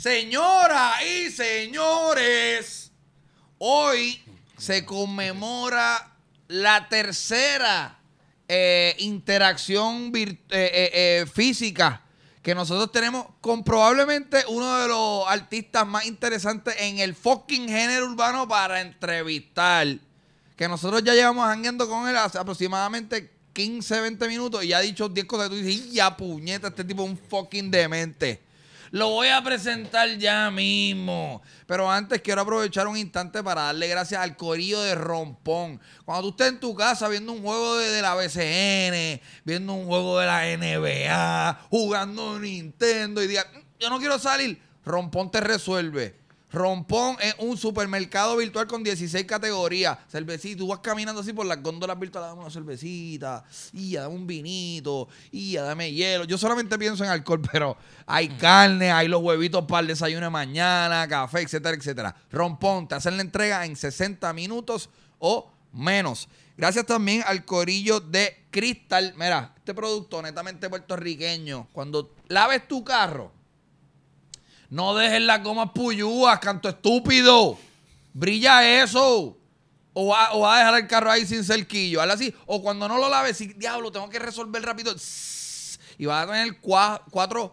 Señoras y señores, hoy se conmemora la tercera eh, interacción eh, eh, física que nosotros tenemos con probablemente uno de los artistas más interesantes en el fucking género urbano para entrevistar. Que nosotros ya llevamos hangueando con él hace aproximadamente 15, 20 minutos y ya ha dicho 10 cosas. Y tú dices, ya puñeta, este tipo es un fucking demente. Lo voy a presentar ya mismo. Pero antes quiero aprovechar un instante para darle gracias al corillo de Rompón. Cuando tú estés en tu casa viendo un juego de, la BCN, viendo un juego de la NBA, jugando Nintendo y digas, mm, yo no quiero salir, Rompón te resuelve Rompón es un supermercado virtual con 16 categorías. Cervecita, tú vas caminando así por las góndolas virtuales, dame una cervecita, y dame un vinito, y dame hielo. Yo solamente pienso en alcohol, pero hay mm. carne, hay los huevitos para el desayuno de mañana, café, etcétera, etcétera. Rompón, te hacen la entrega en 60 minutos o menos. Gracias también al corillo de Cristal, Mira, este producto netamente puertorriqueño. Cuando laves tu carro, no dejes las gomas puyúas, canto estúpido. Brilla eso. O va, a dejar el carro ahí sin cerquillo. así. O cuando no lo laves, diablo, tengo que resolver rápido. Y vas a tener cuatro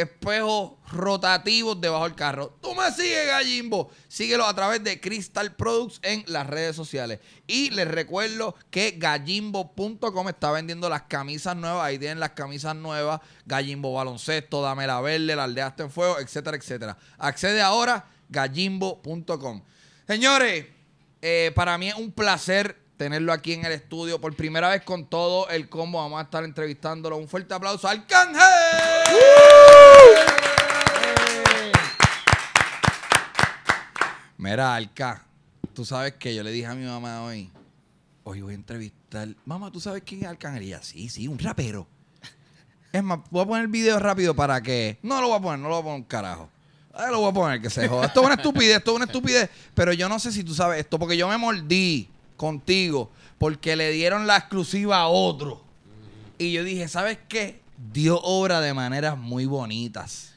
espejos rotativos debajo del carro. Tú me sigues, Gallimbo. Síguelo a través de Crystal Products en las redes sociales. Y les recuerdo que gallimbo.com está vendiendo las camisas nuevas. Ahí tienen las camisas nuevas. Gallimbo Baloncesto, Dame la Verde, La Aldea en Fuego, etcétera, etcétera. Accede ahora gallimbo.com. Señores, eh, para mí es un placer tenerlo aquí en el estudio por primera vez con todo el combo. Vamos a estar entrevistándolo. Un fuerte aplauso al Mira, Alca, tú sabes que yo le dije a mi mamá hoy, hoy voy a entrevistar. Mamá, ¿tú sabes quién es Alcángel? Y ella, sí, sí, un rapero. Es más, voy a poner el video rápido para que. No lo voy a poner, no lo voy a poner un carajo. Eh, lo voy a poner que se joda. Esto es una estupidez, esto es una estupidez. Pero yo no sé si tú sabes esto, porque yo me mordí contigo porque le dieron la exclusiva a otro. Y yo dije, ¿sabes qué? Dio obra de maneras muy bonitas.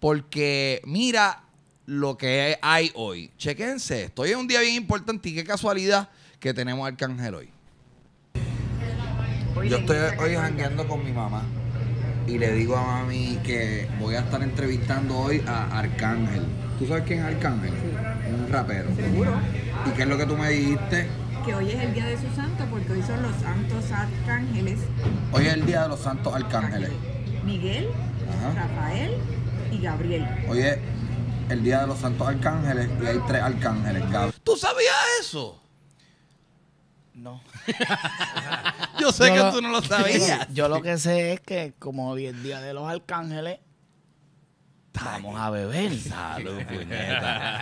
Porque mira lo que hay hoy. Chequense esto. Hoy es un día bien importante y qué casualidad que tenemos al Arcángel hoy. Yo estoy hoy jangueando con mi mamá y le digo a mami que voy a estar entrevistando hoy a Arcángel. ¿Tú sabes quién es Arcángel? Un rapero. ¿Seguro? ¿Y qué es lo que tú me dijiste? Que hoy es el día de su santo porque hoy son los santos arcángeles. Hoy es el día de los santos arcángeles. Miguel, Rafael y Gabriel. Hoy es el día de los santos arcángeles y hay tres arcángeles. ¿Tú sabías eso? No. Yo sé que tú no lo sabías. Yo, lo que sé es que como hoy el día de los arcángeles, Vamos a beber. Salud, puñeta.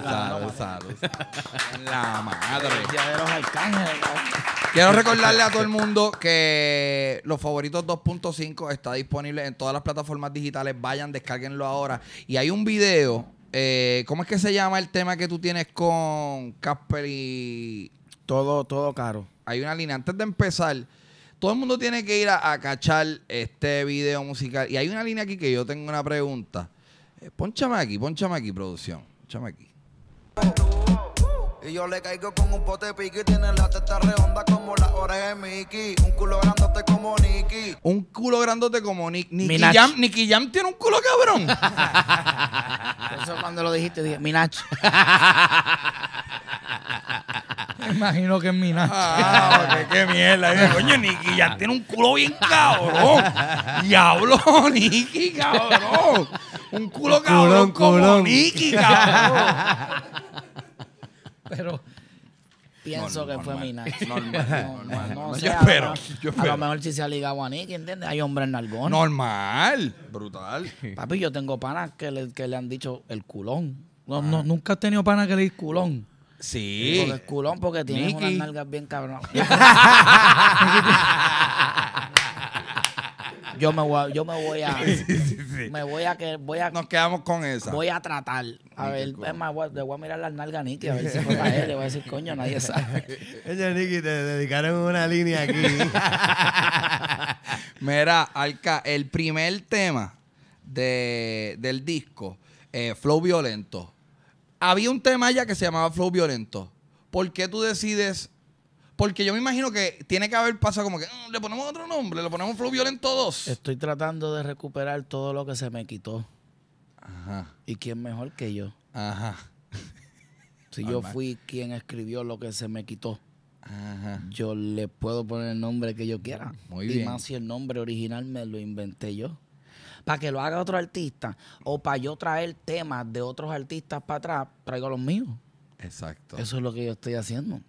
salud, salud, salud. La madre. Día de los arcángeles. Quiero recordarle a todo el mundo que Los Favoritos 2.5 está disponible en todas las plataformas digitales. Vayan, descárguenlo ahora. Y hay un video. Eh, ¿Cómo es que se llama el tema que tú tienes con Casper y. Todo, todo caro. Hay una línea. Antes de empezar, todo el mundo tiene que ir a, cachar este video musical. Y hay una línea aquí que yo tengo una pregunta. Eh, pónchame aquí, ponchame aquí, producción. Pónchame aquí. Y yo le caigo con un pote y Tiene la testa redonda como la oreja de Mickey. Un culo grandote como Nicky. Un culo grandote como Nick, Nicky. Jam, Nicky Jam tiene un culo cabrón. Eso cuando lo dijiste dije, Minach. Imagino que es mina Ah, qué mierda. coño, Niki ya tiene un culo bien cabrón. Diablo, Niki, cabrón. Un culo cabrón culón, como culón. Niki, cabrón. Pero pienso que fue mina Normal, normal, yo, espero, A lo mejor si se ha ligado a Niki, ¿entiendes? Hay hombres nalgones. Normal. Brutal. Papi, yo tengo panas que le, que le han dicho el culón. No, ah. nunca he tenido panas que le digan culón. Sí. Porque el culón, porque tiene unas nalgas bien cabrón. yo me voy a, yo me voy a me voy a que voy a nos quedamos con esa voy a tratar a ver es voy, le voy a mirar las nalgas a a ver si fue para él le voy a decir coño nadie sabe ella Nicky te dedicaron una línea aquí mira Alca el primer tema de, del disco eh, Flow Violento había un tema ya que se llamaba Flow Violento. ¿Por qué tú decides? Porque yo me imagino que tiene que haber pasado como que mm, le ponemos otro nombre, le ponemos Flow Violento 2. Estoy tratando de recuperar todo lo que se me quitó. Ajá. ¿Y quién mejor que yo? Ajá. Si yo fui quien escribió lo que se me quitó, Ajá. yo le puedo poner el nombre que yo quiera. Muy bien. y más si el nombre original me lo inventé yo para que lo haga otro artista o para yo traer temas de otros artistas para atrás, traigo los míos. Exacto. Eso es lo que yo estoy haciendo.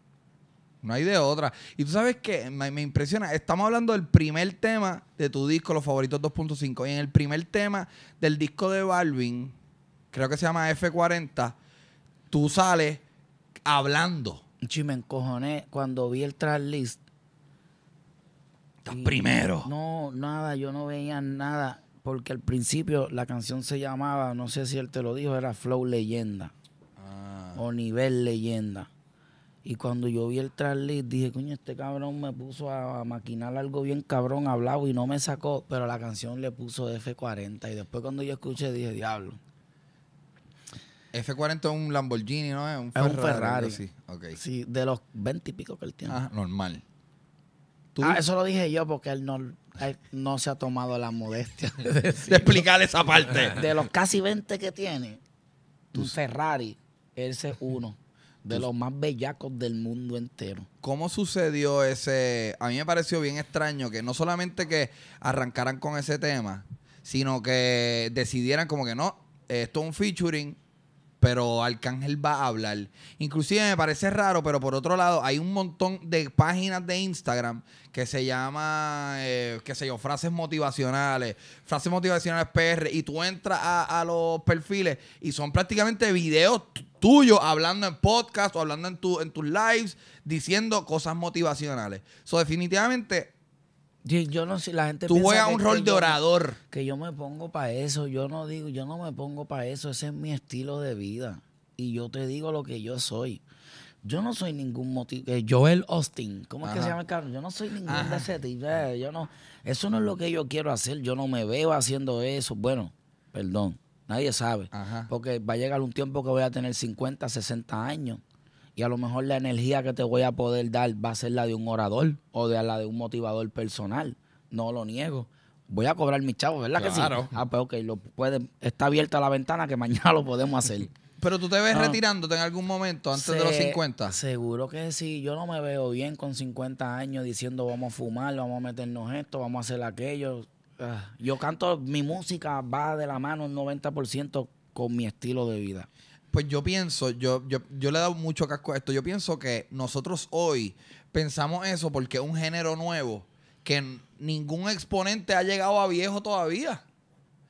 No hay de otra. Y tú sabes que me, impresiona. Estamos hablando del primer tema de tu disco, Los Favoritos 2.5. Y en el primer tema del disco de Balvin, creo que se llama F40, tú sales hablando. Sí, me encojoné cuando vi el tracklist. Estás primero. No, nada, yo no veía nada porque al principio la canción se llamaba, no sé si él te lo dijo, era Flow Leyenda ah. o Nivel Leyenda. Y cuando yo vi el tráiler dije, coño, este cabrón me puso a maquinar algo bien cabrón, hablado y no me sacó, pero la canción le puso F40. Y después cuando yo escuché dije, diablo. F40 es un Lamborghini, ¿no? Es un Ferrari. Es un Ferrari. Sí. de los 20 y pico que él tiene. Ah, normal. Ah, eso lo dije yo porque él no, no se ha tomado la modestia de, explicar esa parte. De los casi 20 que tiene, tu Ferrari, ese uno de los más bellacos del mundo entero. ¿Cómo sucedió ese? A mí me pareció bien extraño que no solamente que arrancaran con ese tema, sino que decidieran como que no, esto es un featuring, pero Arcángel va a hablar. Inclusive me parece raro, pero por otro lado, hay un montón de páginas de Instagram que se llama, eh, qué sé yo, frases motivacionales, frases motivacionales PR, y tú entras a, los perfiles y son prácticamente videos tuyos hablando en podcast o hablando en, tu, en tus lives, diciendo cosas motivacionales. So, definitivamente yo no la gente Tú un rol de orador. Que yo me pongo para eso, yo no digo, yo no me pongo para eso, ese es mi estilo de vida. Y yo te digo lo que yo soy. Yo no soy ningún motivo. Joel Austin, ¿cómo es que se llama el carro? Yo no soy ningún de ese tipo. Eh, yo no, eso no es lo que yo quiero hacer. Yo no me veo haciendo eso. Bueno, perdón, nadie sabe. Porque va a llegar un tiempo que voy a tener 50, 60 años y a lo mejor la energía que te voy a poder dar va a ser la de un orador o de la de un motivador personal. No lo niego. Voy a cobrar mis chavos, ¿verdad claro. que sí? Ah, pero pues, ok, lo puede, está abierta la ventana que mañana lo podemos hacer. Pero tú te ves ah. retirándote en algún momento antes de los 50. Seguro que sí. Yo no me veo bien con 50 años diciendo vamos a fumar, vamos a meternos esto, vamos a hacer aquello. Ah, yo canto, mi música va de la mano el 90% con mi estilo de vida pues yo pienso, yo, yo, le he dado mucho casco a esto. Yo pienso que nosotros hoy pensamos eso porque es un género nuevo que ningún exponente ha llegado a viejo todavía.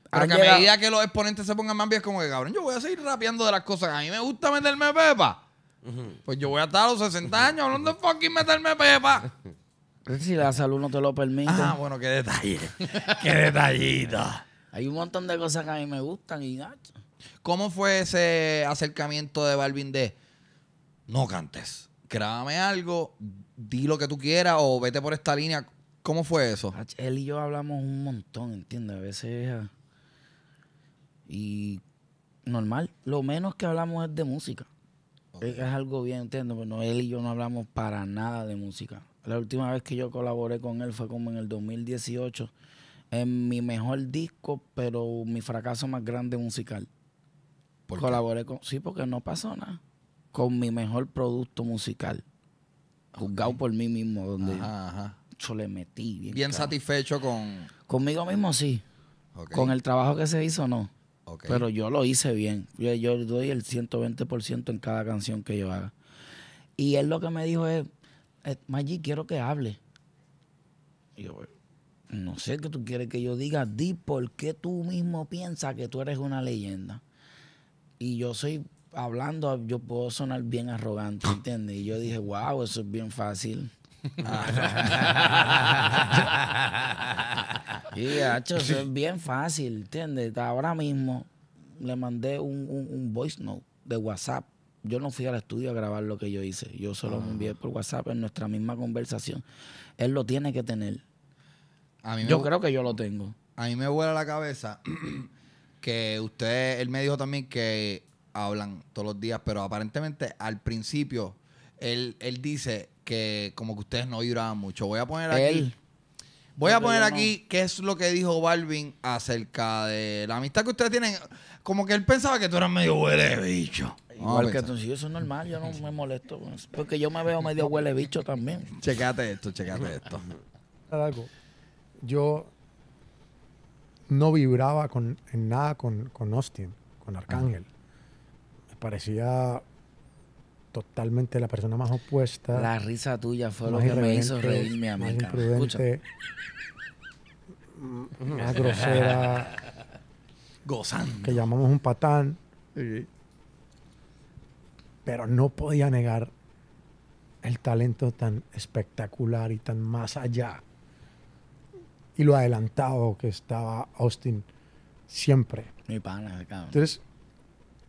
Para que a medida que los exponentes se pongan más viejos, como que cabrón, yo voy a seguir rapeando de las cosas. A mí me gusta meterme pepa. Pues yo voy a estar a los 60 años hablando de fucking meterme pepa. Si la salud no te lo permite. Ah, bueno, qué detalle. qué detallito. Hay un montón de cosas que a mí me gustan y nacho. ¿Cómo fue ese acercamiento de Balvin de no cantes? Grábame algo, di lo que tú quieras o vete por esta línea. ¿Cómo fue eso? Él y yo hablamos un montón, ¿entiendes? A veces. Ah, y normal, lo menos que hablamos es de música. Es algo bien, ¿entiendes? Bueno, pues él y yo no hablamos para nada de música. La última vez que yo colaboré con él fue como en el 2018, en mi mejor disco, pero mi fracaso más grande musical colaboré con. Sí, porque no pasó nada. Con mi mejor producto musical. Juzgado por mí mismo, donde yo le metí. Bien, bien satisfecho con. Conmigo mismo sí. Con el trabajo que se hizo, no. Pero yo lo hice bien. Yo, doy el 120% en cada canción que yo haga. Y él lo que me dijo es, eh, Maggi, quiero que hable. yo, pues, no sé qué tú quieres que yo diga, di por qué tú mismo piensas que tú eres una leyenda y yo soy hablando, yo puedo sonar bien arrogante, ¿entiendes? Y yo dije, wow, eso es bien fácil. y hacho, eso es bien fácil, ¿entiendes? Ahora mismo le mandé un, un, voice note de WhatsApp. Yo no fui al estudio a grabar lo que yo hice. Yo solo me ah. envié por WhatsApp en nuestra misma conversación. Él lo tiene que tener. yo creo que yo lo tengo. A mí me vuela la cabeza que usted, él me dijo también que hablan todos los días, pero aparentemente al principio él, dice que como que ustedes no vibraban mucho. Voy a poner aquí. Voy a poner aquí qué es lo que dijo Balvin acerca de la amistad que ustedes tienen. Como que él pensaba que tú eras medio huele bicho. Igual que eso es normal, yo no me molesto. Pues, porque yo me veo medio huele bicho también. Checate esto, checate esto. Yo no vibraba con, en nada con, con Austin, con ah. Arcángel. Me parecía totalmente la persona más opuesta. La risa tuya fue lo que me hizo reírme a mí. Más imprudente, más grosera. Que llamamos un patán. Pero no podía negar el talento tan espectacular y tan más allá y lo adelantado que estaba Austin siempre. Mi pana, cabrón. Entonces,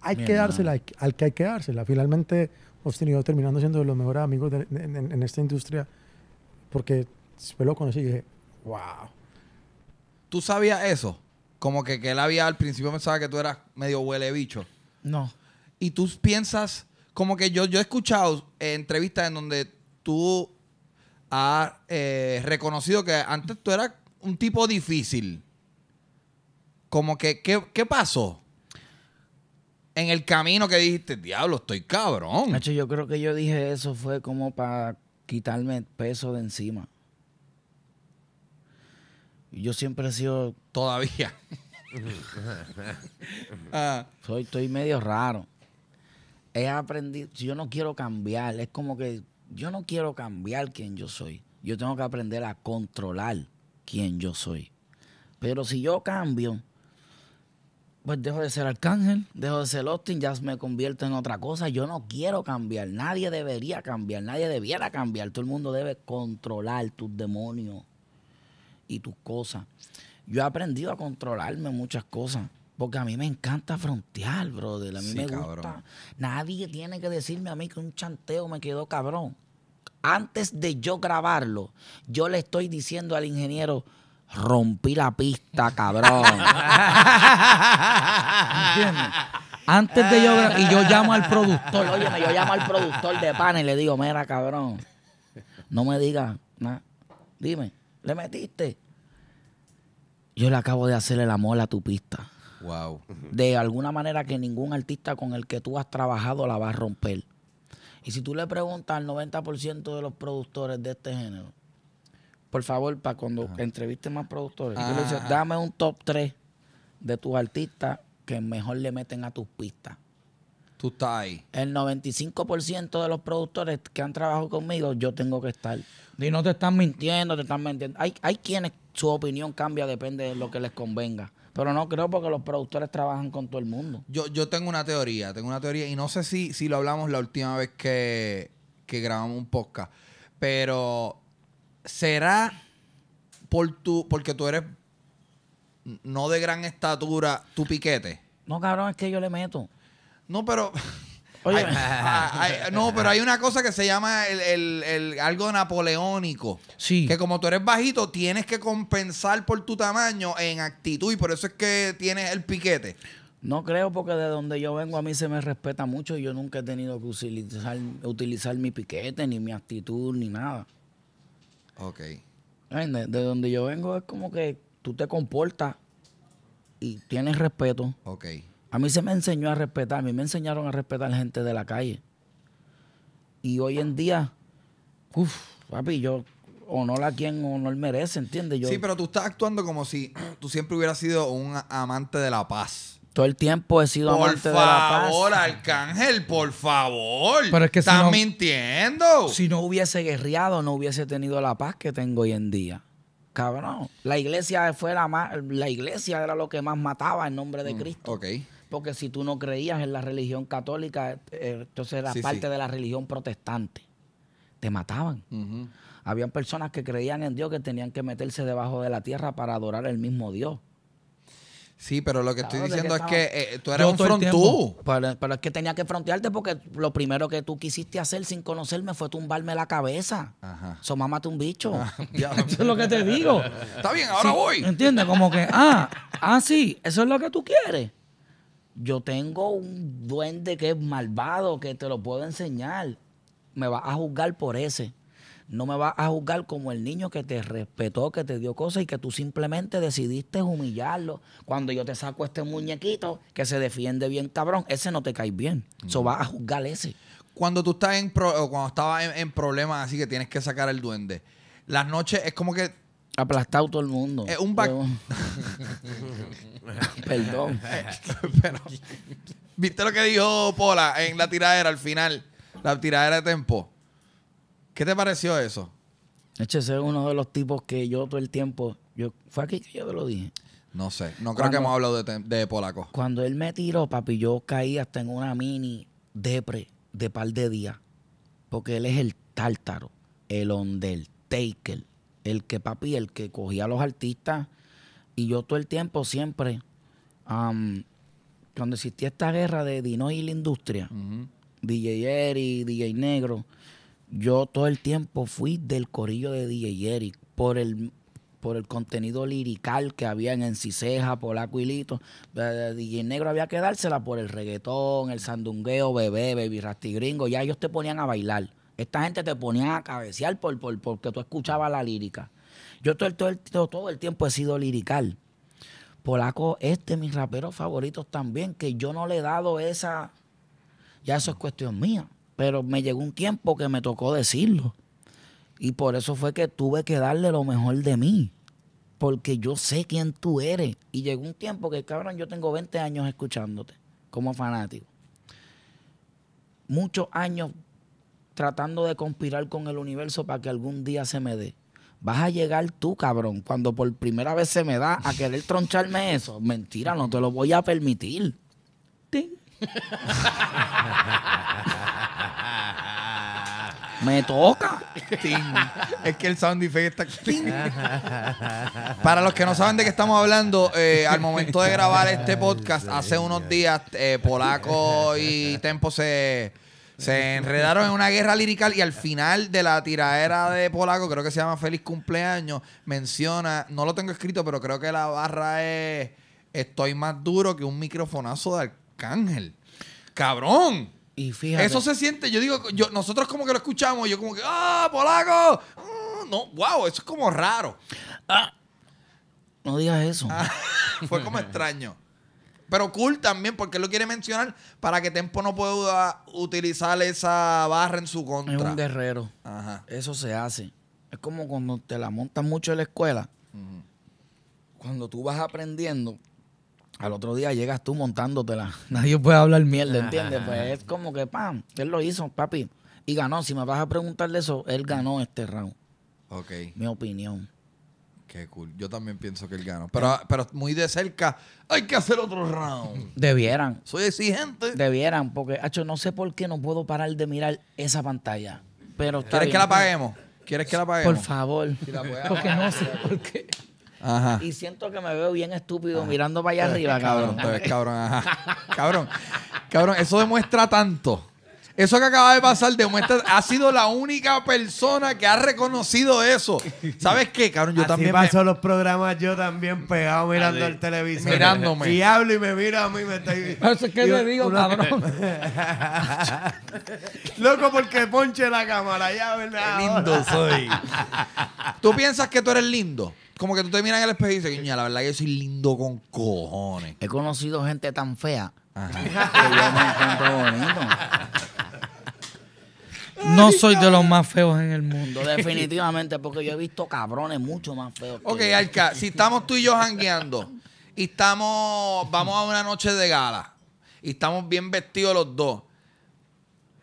hay que dársela al que hay que dársela. Finalmente, Austin y terminando siendo de los mejores amigos en, esta industria porque después lo conocí y dije, wow. ¿Tú sabías eso? Como que, él había al principio pensaba que tú eras medio huele bicho. No. Y tú piensas, como que yo, yo he escuchado eh, entrevistas en donde tú has eh, reconocido que antes tú eras un tipo difícil. Como que, ¿qué, pasó? En el camino que dijiste, diablo, estoy cabrón. yo creo que yo dije eso fue como para quitarme peso de encima. Yo siempre he sido. Todavía. Ah. Soy, estoy medio raro. He aprendido. Yo no quiero cambiar. Es como que yo no quiero cambiar quien yo soy. Yo tengo que aprender a controlar quién yo soy. Pero si yo cambio, pues dejo de ser arcángel, dejo de ser Austin, ya me convierto en otra cosa. Yo no quiero cambiar, nadie debería cambiar, nadie debiera cambiar. Todo el mundo debe controlar tus demonios y tus cosas. Yo he aprendido a controlarme muchas cosas. Porque a mí me encanta frontear, brother. A mí me gusta. Nadie tiene que decirme a mí que un chanteo me quedó cabrón antes de yo grabarlo, yo le estoy diciendo al ingeniero, rompí la pista, cabrón. Antes de yo y yo llamo al productor, oye, yo llamo al productor de pan y le digo, mira, cabrón, no me digas nada. Dime, ¿le metiste? Yo le acabo de hacer el amor a tu pista. Wow. De alguna manera que ningún artista con el que tú has trabajado la va a romper. Y si tú le preguntas al 90% de los productores de este género, por favor, para cuando entrevistes más productores, ah. dame un top 3 de tus artistas que mejor le meten a tus pistas. Tú estás ahí. El 95% de los productores que han trabajado conmigo, yo tengo que estar. Y no te están mintiendo, te están mintiendo. Hay, hay quienes su opinión cambia, depende de lo que les convenga. Pero no creo porque los productores trabajan con todo el mundo. Yo, yo tengo una teoría, tengo una teoría y no sé si, si lo hablamos la última vez que, grabamos un podcast, pero será por tu, porque tú eres no de gran estatura tu piquete. No, cabrón, es que yo le meto. No, pero no, pero hay una cosa que se llama el, algo napoleónico. Sí. Que como tú eres bajito, tienes que compensar por tu tamaño en actitud y por eso es que tienes el piquete. No creo porque de donde yo vengo a mí se me respeta mucho y yo nunca he tenido que utilizar, utilizar mi piquete, ni mi actitud, ni nada. Ok. De, donde yo vengo es como que tú te comportas y tienes respeto. Ok. A mí se me enseñó a respetar, a mí me enseñaron a respetar a gente de la calle. Y hoy en día, uff, papi, yo honor a quien honor merece, ¿entiendes? sí, pero tú estás actuando como si tú siempre hubieras sido un amante de la paz. Todo el tiempo he sido amante de la paz. Por favor, Arcángel, por favor. Pero es que estás mintiendo. Si no hubiese guerreado, no hubiese tenido la paz que tengo hoy en día. Cabrón, la iglesia fue la la iglesia era lo que más mataba en nombre de mm, Cristo. ok. Porque si tú no creías en la religión católica, eh, entonces era parte de la religión protestante. Te mataban. Habían personas que creían en Dios que tenían que meterse debajo de la tierra para adorar el mismo Dios. Sí, pero lo que estoy diciendo es que eh, tú eres un frontú. Pero, es que tenía que frontearte porque lo primero que tú quisiste hacer sin conocerme fue tumbarme la cabeza. Ajá. So, un bicho. Ah, eso es lo que te digo. Está bien, ahora voy. ¿Entiendes? Como que, ah, ah, sí, eso es lo que tú quieres yo tengo un duende que es malvado, que te lo puedo enseñar. Me vas a juzgar por ese. No me vas a juzgar como el niño que te respetó, que te dio cosas y que tú simplemente decidiste humillarlo. Cuando yo te saco este muñequito que se defiende bien, cabrón, ese no te cae bien. Eso va vas a juzgar ese. Cuando tú estás en, cuando estabas en, problemas así que tienes que sacar el duende, las noches es como que Aplastado todo el mundo. Es un back... Perdón. ¿Viste lo que dijo Pola en la tiradera al final? La tiradera de tempo. ¿Qué te pareció eso? Eche, ese es uno de los tipos que yo todo el tiempo. fue aquí que yo te lo dije. No sé. No creo que hemos hablado de, de polaco. Cuando él me tiró, papi, yo caí hasta en una mini depre de par de días. Porque él es el tártaro, el Undertaker, el que papi, el que cogía a los artistas. Y yo todo el tiempo, siempre, cuando existía esta guerra de Dino y la industria, DJ Yeri DJ Negro, yo todo el tiempo fui del corillo de DJ Yeri por el por el contenido lirical que había en Enciseja, por y DJ Negro había que dársela por el reggaetón, el sandungueo, bebé, baby rastigringo. Ya ellos te ponían a bailar. Esta gente te ponía a cabecear por, por, porque tú escuchabas la lírica. Yo todo, todo, el, todo, todo el tiempo he sido lirical. Polaco este mis raperos favoritos también, que yo no le he dado esa. Ya eso es cuestión mía. Pero me llegó un tiempo que me tocó decirlo. Y por eso fue que tuve que darle lo mejor de mí. Porque yo sé quién tú eres. Y llegó un tiempo que, cabrón, yo tengo 20 años escuchándote como fanático. Muchos años tratando de conspirar con el universo para que algún día se me dé. Vas a llegar tú, cabrón, cuando por primera vez se me da a querer troncharme eso. Mentira, no te lo voy a permitir. ¡Ting! Me toca. Es que el sound effect está. Ting. Para los que no saben de qué estamos hablando, eh, al momento de grabar este podcast, hace unos días, eh, Polaco y Tempo se se enredaron en una guerra lirical y al final de la tiradera de Polaco, creo que se llama Feliz Cumpleaños, menciona, no lo tengo escrito, pero creo que la barra es Estoy más duro que un microfonazo de Arcángel. ¡Cabrón! Y fíjate. Eso se siente, yo digo, yo, nosotros como que lo escuchamos, yo como que, ¡ah, polaco! Mm, no, wow, eso es como raro. Ah, no digas eso. Ah, fue como extraño. Pero cool también, porque él lo quiere mencionar para que Tempo no pueda utilizar esa barra en su contra. Es un guerrero. Eso se hace. Es como cuando te la montan mucho en la escuela. Cuando tú vas aprendiendo, al otro día llegas tú montándotela. Nadie puede hablar mierda, ¿entiendes? Pues es como que, pam, él lo hizo, papi. Y ganó. Si me vas a preguntarle eso, él ganó este round. Ok. Mi opinión. Qué cool. Yo también pienso que él gana. Pero, pero muy de cerca, hay que hacer otro round. Debieran. Soy exigente. Debieran, porque, Hacho, no sé por qué no puedo parar de mirar esa pantalla. Pero ¿Quieres que la apaguemos? ¿Quieres que la apaguemos? Por favor. porque no sé por qué. Ajá. Y siento que me veo bien estúpido mirando para allá arriba, cabrón. Cabrón, cabrón, cabrón, cabrón, eso demuestra tanto eso que acaba de pasar demuestra, ha sido la única persona que ha reconocido eso. ¿Sabes qué, cabrón? Yo Así también. paso los programas yo también pegado mirando el televisor. Mirándome. Y hablo y me mira a mí me está Eso es que le digo, cabrón. Loco, porque ponche la cámara, ya, ¿verdad? Qué lindo soy. ¿Tú piensas que tú eres lindo? Como que tú te miras en el espejo y dices, niña, la verdad que yo soy lindo con cojones. He conocido gente tan fea. Ajá. Que yo me encuentro no soy de los más feos en el mundo. Definitivamente, porque yo he visto cabrones mucho más feos. Ok, Alka si estamos tú y yo jangueando y estamos, vamos a una noche de gala y estamos bien vestidos los dos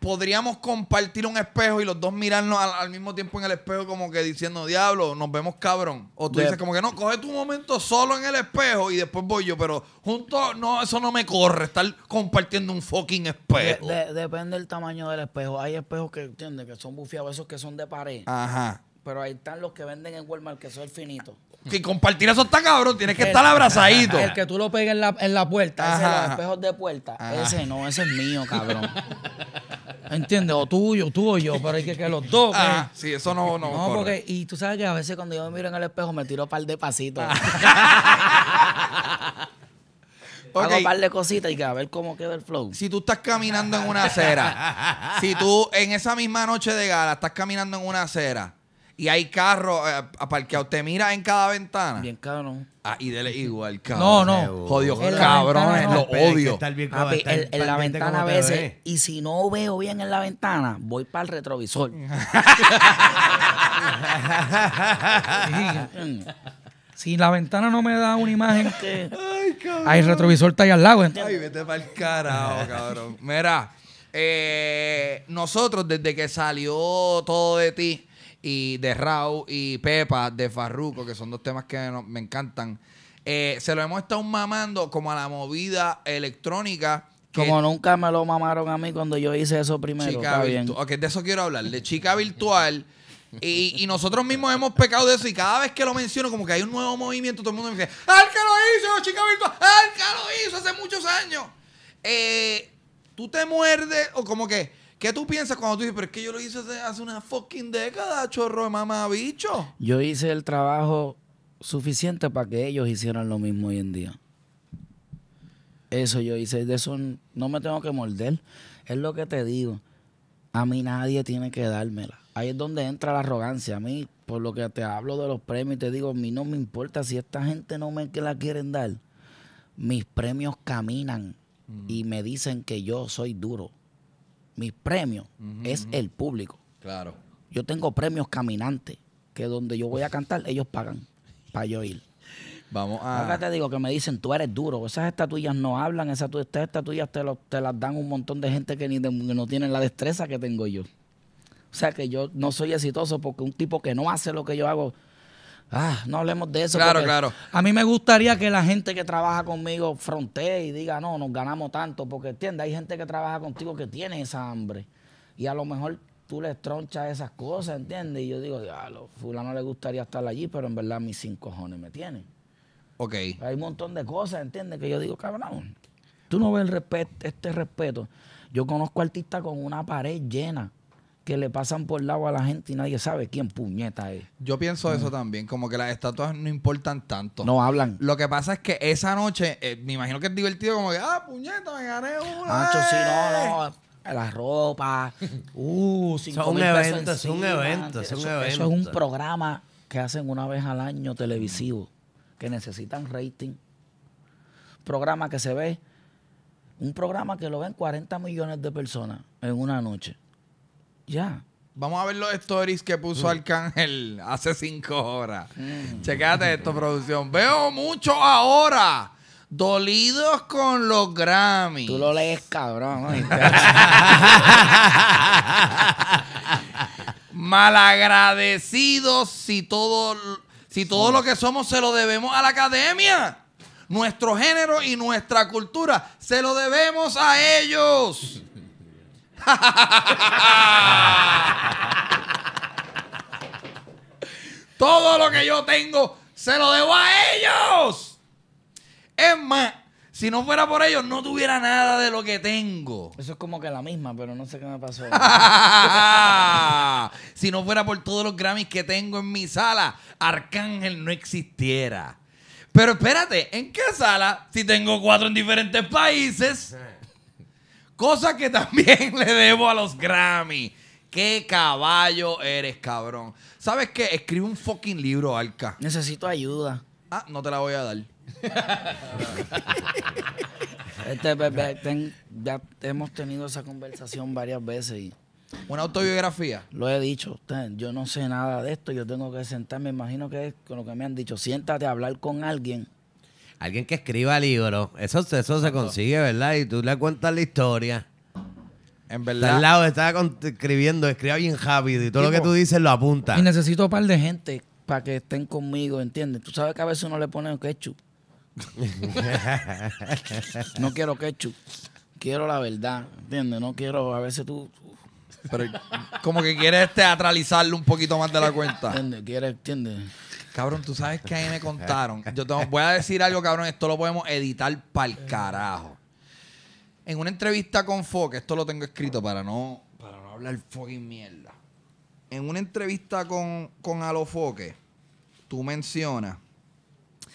podríamos compartir un espejo y los dos mirarnos al, mismo tiempo en el espejo como que diciendo, diablo, nos vemos cabrón. O tú dices como que no, coge tu momento solo en el espejo y después voy yo, pero juntos, no, eso no me corre, estar compartiendo un fucking espejo. depende del tamaño del espejo. Hay espejos que, entiende Que son bufiados, esos que son de pared. Ajá. Pero ahí están los que venden en Walmart, que son el finito. Que compartir eso está cabrón, tienes que estar abrazadito. El que tú lo pegues en la, puerta, Ajá. los espejos de puerta. Ese no, ese es mío, cabrón. ¿Entiendes? O tuyo, tuyo, pero hay que que los dos. Ah, eh. sí, eso no. No, no porque. Y tú sabes que a veces cuando yo me miro en el espejo me tiro un par de pasitos. Ah. un par de cositas y que a ver cómo queda el flow. Si tú estás caminando en una acera, si tú en esa misma noche de gala estás caminando en una acera y hay carro eh, ¿te miras en cada ventana? Bien, caro. Ah, y dele igual, cabrón. No, no. Jodio, cabrón, lo odio. en la ventana eh, a veces, y si no veo bien en la ventana, voy para el retrovisor. Si la ventana no me da una imagen cabrón. Ahí el retrovisor está ahí al lado. Ay, vete para el carajo, cabrón. Mira, eh, nosotros desde que salió todo de ti, y de Raúl y Pepa de Farruko, que son dos temas que me encantan. Eh, se lo hemos estado mamando como a la movida electrónica. como nunca me lo mamaron a mí cuando yo hice eso primero. Chica de eso quiero hablar, de chica virtual. Y, nosotros mismos hemos pecado de eso. Y cada vez que lo menciono, como que hay un nuevo movimiento, todo el mundo me dice: que lo hizo, chica virtual! al que lo hizo hace muchos años! Eh, tú te muerdes, o como que ¿Qué tú piensas cuando tú dices, pero es que yo lo hice hace una fucking década, chorro de bicho. Yo hice el trabajo suficiente para que ellos hicieran lo mismo hoy en día. Eso yo hice, de eso no me tengo que morder. Es lo que te digo. A mí nadie tiene que dármela. Ahí es donde entra la arrogancia. A mí, por lo que te hablo de los premios, te digo, a mí no me importa si esta gente no me la quieren dar. Mis premios caminan y me dicen que yo soy duro mi premio es el público. Claro. Yo tengo premios caminantes, que donde yo voy a cantar, ellos pagan para yo ir. Vamos a. Acá te digo que me dicen, tú eres duro. Esas estatuillas no hablan, esas estatuillas te, las dan un montón de gente que ni que no tienen la destreza que tengo yo. O sea que yo no soy exitoso porque un tipo que no hace lo que yo hago, Ah, no hablemos de eso. Claro, claro. A mí me gustaría que la gente que trabaja conmigo frontee y diga, no, nos ganamos tanto, porque entiende, hay gente que trabaja contigo que tiene esa hambre. Y a lo mejor tú les tronchas esas cosas, ¿entiendes? Y yo digo, a lo fulano le gustaría estar allí, pero en verdad mis cinco cojones me tienen. Ok. Hay un montón de cosas, ¿entiendes? Que yo digo, cabrón, tú no ves este respeto. Yo conozco artistas con una pared llena que le pasan por el lado a la gente y nadie sabe quién puñeta es. Yo pienso eso mm. también, como que las estatuas no importan tanto. No hablan. Lo que pasa es que esa noche, eh, me imagino que es divertido, como que, ah, puñeta, me gané una. no, eh". no. La ropa, uh, cinco un es un evento, es un evento. Eso es un programa que hacen una vez al año televisivo, que necesitan rating. Programa que se ve, un programa que lo ven 40 millones de personas en una noche. Ya. Vamos a ver los stories que puso mm. Arcángel hace cinco horas. Mm. Checate esto, producción. Veo mucho ahora. Dolidos con los Grammy. Tú lo lees, cabrón. Malagradecidos todo, si todo lo que somos se lo debemos a la academia. Nuestro género y nuestra cultura se lo debemos a ellos. Todo lo que yo tengo se lo debo a ellos. Es más, si no fuera por ellos, no tuviera nada de lo que tengo. Eso es como que la misma, pero no sé qué me pasó. si no fuera por todos los Grammys que tengo en mi sala, Arcángel no existiera. Pero espérate, ¿en qué sala? Si tengo cuatro en diferentes países. Cosa que también le debo a los Grammy. Qué caballo eres, cabrón. ¿Sabes qué? Escribe un fucking libro, Arca. Necesito ayuda. Ah, no te la voy a dar. Este, ya hemos tenido esa conversación varias veces y Una autobiografía. lo he dicho. Yo no sé nada de esto, yo tengo que sentarme, imagino que es con lo que me han dicho. Siéntate a hablar con alguien Alguien que escriba libros. Eso, eso se consigue, ¿verdad? Y tú le cuentas la historia. En verdad. al lado, estaba escribiendo, escriba bien rápido y todo lo que tú dices lo apunta. Y necesito un par de gente para que estén conmigo, ¿entiendes? Tú sabes que a veces uno le pone ketchup. no quiero ketchup. Quiero la verdad, ¿entiendes? No quiero, a veces tú... Pero como que quieres teatralizarlo un poquito más de la cuenta. ¿Entiendes? ¿Quieres, entiendes? Cabrón, tú sabes que ahí me contaron. Yo te voy a decir algo, cabrón, esto lo podemos editar para el carajo. En una entrevista con Foque, esto lo tengo escrito para no, para no hablar fucking mierda. En una entrevista con, con Alofoque, tú mencionas,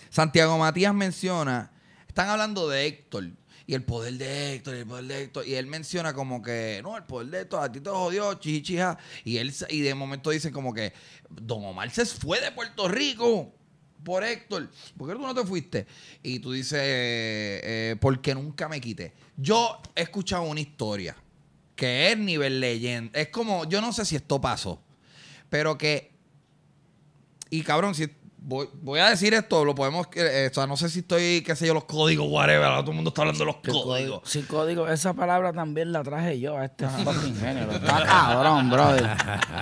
Santiago Matías menciona, están hablando de Héctor y el poder de Héctor, y el poder de Héctor. Y él menciona como que, no, el poder de Héctor, a ti te jodió, chichija Y él, y de momento dice como que, Don Omar se fue de Puerto Rico por Héctor. ¿Por qué tú no te fuiste? Y tú dices, eh, eh, porque nunca me quité. Yo he escuchado una historia que es nivel leyenda. Es como, yo no sé si esto pasó, pero que, y cabrón, si Voy, a decir esto, lo podemos. esto eh, eh, no sé si estoy, qué sé yo, los códigos, whatever. todo el mundo está hablando de los códigos. Sí, código. Esa palabra también la traje yo a este fucking género. Está cabrón, brother.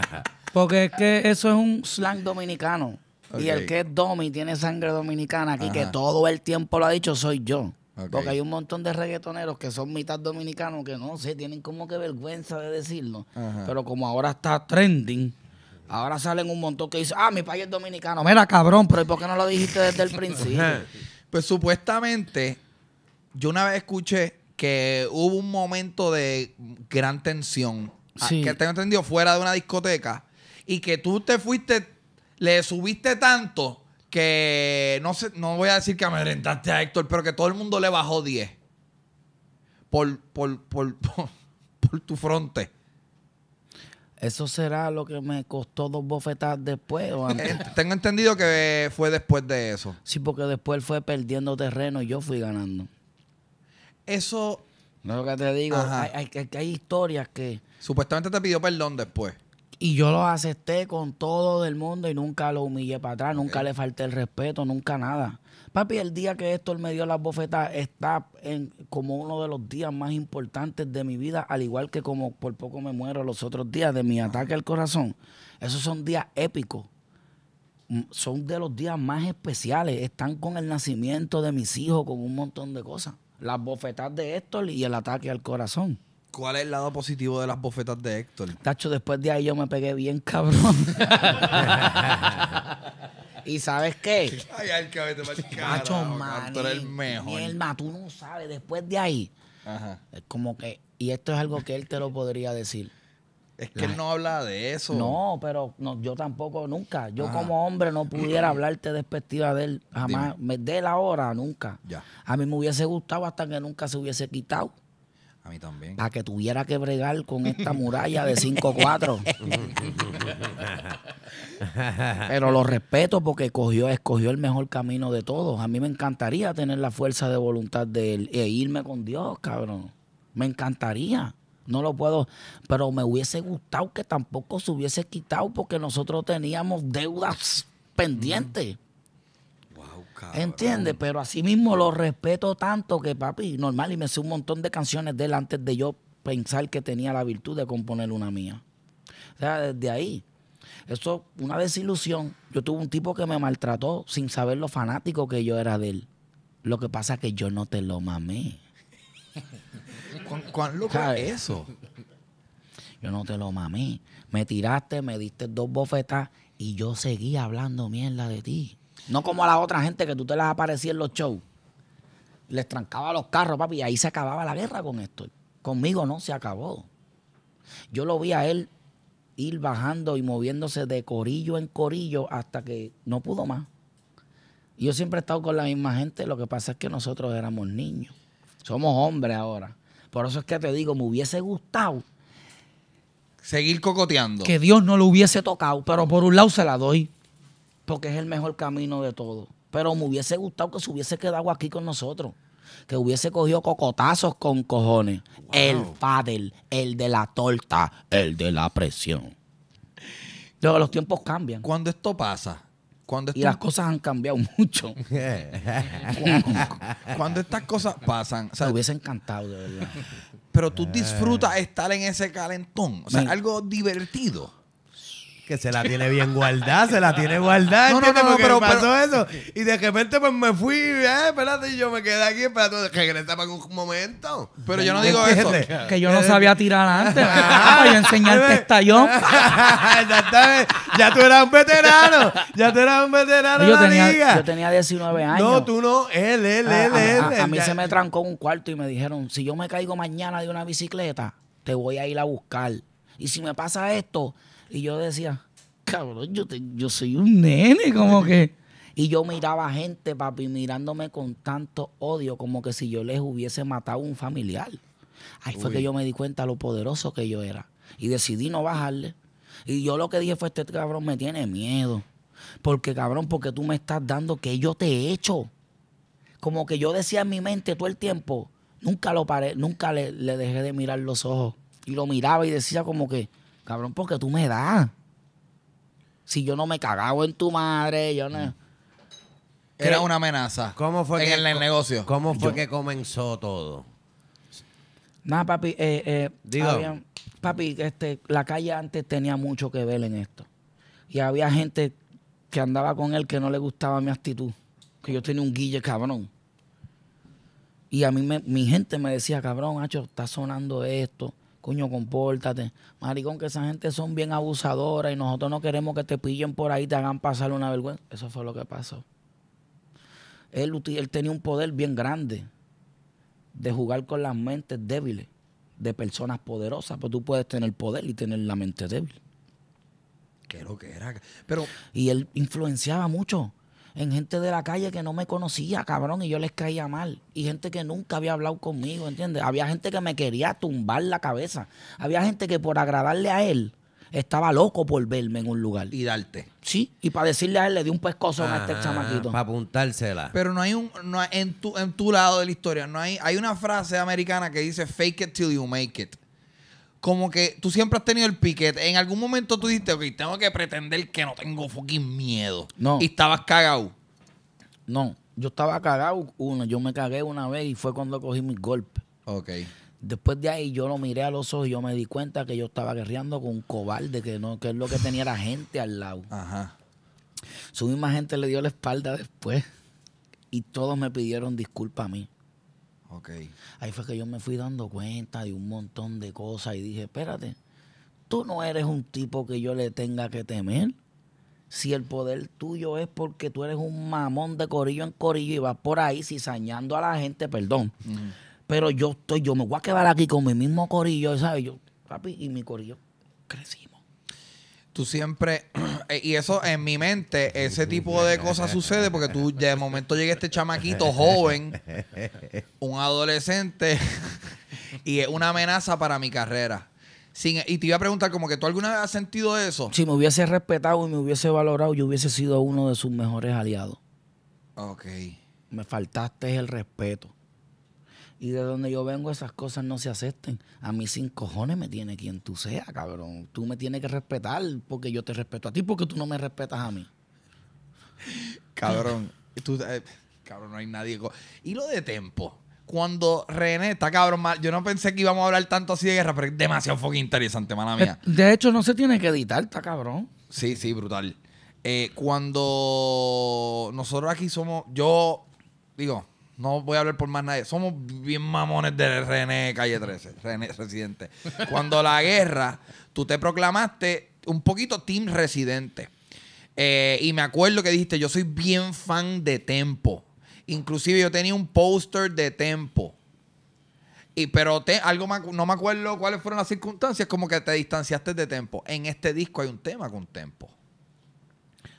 Porque es que eso es un slang dominicano. Y el que es domi tiene sangre dominicana aquí, que todo el tiempo lo ha dicho, soy yo. Porque hay un montón de reggaetoneros que son mitad dominicanos que no sé, tienen como que vergüenza de decirlo. Pero como ahora está trending. Ahora salen un montón que dicen, ah, mi país es dominicano. Mira, cabrón, pero ¿y por qué no lo dijiste desde el principio? pues supuestamente, yo una vez escuché que hubo un momento de gran tensión. Ah, que tengo entendido fuera de una discoteca. Y que tú te fuiste, le subiste tanto que no sé, no voy a decir que amedrentaste a Héctor, pero que todo el mundo le bajó 10. Por, por, por, por, por tu fronte. ¿Eso será lo que me costó dos bofetadas después eh, Tengo entendido que fue después de eso. Sí, porque después fue perdiendo terreno y yo fui ganando. Eso. No es lo que te digo. Hay, hay, historias que. Supuestamente te pidió perdón después. Y yo lo acepté con todo el mundo y nunca lo humillé para atrás, nunca le falté el respeto, nunca nada. Papi, el día que Héctor me dio las bofetas está en, como uno de los días más importantes de mi vida, al igual que como por poco me muero los otros días de mi ataque al corazón. Esos son días épicos. Mm, son de los días más especiales. Están con el nacimiento de mis hijos, con un montón de cosas. Las bofetas de Héctor y el ataque al corazón. ¿Cuál es el lado positivo de las bofetas de Héctor? Tacho, después de ahí yo me pegué bien cabrón. ¿Y sabes qué? Ay, ay, cabete, macho, man. Tú el mejor. tú no sabes. Después de ahí. Ajá. Es como que. Y esto es algo que él te lo podría decir. Es que él no habla de eso. No, pero no, yo tampoco, nunca. Yo como hombre no pudiera hablarte despectiva de él jamás. De la hora, nunca. Ya. A mí me hubiese gustado hasta que nunca se hubiese quitado. A mí también. A que tuviera que bregar con esta muralla de 5-4. Pero lo respeto porque cogió, escogió el mejor camino de todos. A mí me encantaría tener la fuerza de voluntad de él e irme con Dios, cabrón. Me encantaría. No lo puedo, pero me hubiese gustado que tampoco se hubiese quitado porque nosotros teníamos deudas pendientes entiende Pero así mismo lo respeto tanto que, papi, normal, y me sé un montón de canciones de él antes de yo pensar que tenía la virtud de componer una mía. O sea, desde ahí. Eso, una desilusión. Yo tuve un tipo que me maltrató sin saber lo fanático que yo era de él. Lo que pasa es que yo no te lo mamé. ¿Cuán, es eso? Yo no te lo mamé. Me tiraste, me diste dos bofetas y yo seguí hablando mierda de ti. No como a la otra gente que tú te las aparecías en los shows. Les trancaba los carros, papi, y ahí se acababa la guerra con esto. Conmigo no se acabó. Yo lo vi a él ir bajando y moviéndose de corillo en corillo hasta que no pudo más. Yo siempre he estado con la misma gente, lo que pasa es que nosotros éramos niños. Somos hombres ahora. Por eso es que te digo, me hubiese gustado seguir cocoteando. Que Dios no lo hubiese tocado, pero por un lado se la doy porque es el mejor camino de todo. Pero me hubiese gustado que se hubiese quedado aquí con nosotros. Que hubiese cogido cocotazos con cojones. El fadel, el de la torta, el de la presión. Luego, los tiempos cambian. Cuando esto pasa, cuando y las cosas han cambiado mucho. cuando, estas cosas pasan. O Me hubiese encantado, de verdad. Pero tú disfrutas estar en ese calentón. O sea, algo divertido que se la tiene bien guardada, se la tiene guardada. No, pero pasó eso. Y de repente pues me fui, eh, espérate, y yo me quedé aquí, espérate, Regresaba en un momento. Pero yo no digo eso. Que, yo no sabía tirar antes. Ah, ah yo enseñarte estallón. ya tú eras un veterano. Ya tú eras un veterano yo tenía, liga. Yo tenía 19 años. No, tú no, él, él, ah, él, a, mí se me trancó un cuarto y me dijeron, si yo me caigo mañana de una bicicleta, te voy a ir a buscar. Y si me pasa esto, y yo decía, cabrón, yo, yo soy un nene, como que... Y yo miraba a gente, papi, mirándome con tanto odio, como que si yo les hubiese matado a un familiar. Ahí fue que yo me di cuenta lo poderoso que yo era. Y decidí no bajarle. Y yo lo que dije fue, este cabrón me tiene miedo. Porque cabrón, porque tú me estás dando que yo te he hecho. Como que yo decía en mi mente todo el tiempo, nunca lo paré, nunca le dejé de mirar los ojos. Y lo miraba y decía como que, Cabrón, porque tú me das. Si yo no me cagaba en tu madre, yo no. Era eh, una amenaza. ¿Cómo fue que, el, negocio? ¿Cómo fue que comenzó todo? Nada, papi. Eh, eh papi, este, la calle antes tenía mucho que ver en esto. Y había gente que andaba con él que no le gustaba mi actitud. Que yo tenía un guille cabrón. Y a mí mi gente me decía, cabrón, Hacho, está sonando esto coño, compórtate. Maricón, que esa gente son bien abusadoras y nosotros no queremos que te pillen por ahí, te hagan pasar una vergüenza. Eso fue lo que pasó. Él, él tenía un poder bien grande de jugar con las mentes débiles de personas poderosas, pero pues tú puedes tener poder y tener la mente débil. Que lo que era. Pero... Y él influenciaba mucho en gente de la calle que no me conocía, cabrón, y yo les caía mal. Y gente que nunca había hablado conmigo, ¿entiendes? Había gente que me quería tumbar la cabeza. Había gente que por agradarle a él estaba loco por verme en un lugar. Y darte. Sí, y para decirle a él le di un pescozo a este ah, chamaquito. Para apuntársela. Pero no hay un. No hay, en, tu, en tu lado de la historia, no hay. Hay una frase americana que dice fake it till you make it como que tú siempre has tenido el piquete. En algún momento tú dijiste, ok, tengo que pretender que no tengo fucking miedo. No. Y estabas cagado. No, yo estaba cagado. Uno, yo me cagué una vez y fue cuando cogí mi golpe. Ok. Después de ahí yo lo miré a los ojos y yo me di cuenta que yo estaba guerreando con un cobarde, que no, que es lo que tenía la gente al lado. Ajá. Su misma gente le dio la espalda después. Y todos me pidieron disculpas a mí. Okay. Ahí fue que yo me fui dando cuenta de un montón de cosas y dije, espérate, tú no eres un tipo que yo le tenga que temer. Si el poder tuyo es porque tú eres un mamón de corillo en corillo y vas por ahí cizañando a la gente, perdón. Pero yo estoy, yo me voy a quedar aquí con mi mismo corillo, ¿sabes? Yo, papi, y mi corillo creció tú siempre, eh, y eso en mi mente, ese tipo de cosas sucede porque tú de momento llega este chamaquito joven, un adolescente, y es una amenaza para mi carrera. Sin, y te iba a preguntar, como que tú alguna vez has sentido eso. Si me hubiese respetado y me hubiese valorado, yo hubiese sido uno de sus mejores aliados. Ok. Me faltaste el respeto. Y de donde yo vengo esas cosas no se acepten. A mí sin cojones me tiene quien tú seas, cabrón. Tú me tienes que respetar porque yo te respeto a ti porque tú no me respetas a mí. Cabrón, eh, cabrón, no hay nadie. Y lo de tempo. Cuando René está cabrón, yo no pensé que íbamos a hablar tanto así de guerra, pero es demasiado fucking interesante, mala mía. Eh, de hecho, no se tiene que editar, está cabrón. Sí, sí, brutal. Eh, cuando nosotros aquí somos, yo digo, no voy a hablar por más nadie. Somos bien mamones de René Calle 13, René Residente. Cuando la guerra, tú te proclamaste un poquito Team Residente. Eh, y me acuerdo que dijiste, yo soy bien fan de Tempo. Inclusive yo tenía un póster de Tempo. Y, pero te, algo no me acuerdo cuáles fueron las circunstancias, como que te distanciaste de Tempo. En este disco hay un tema con Tempo.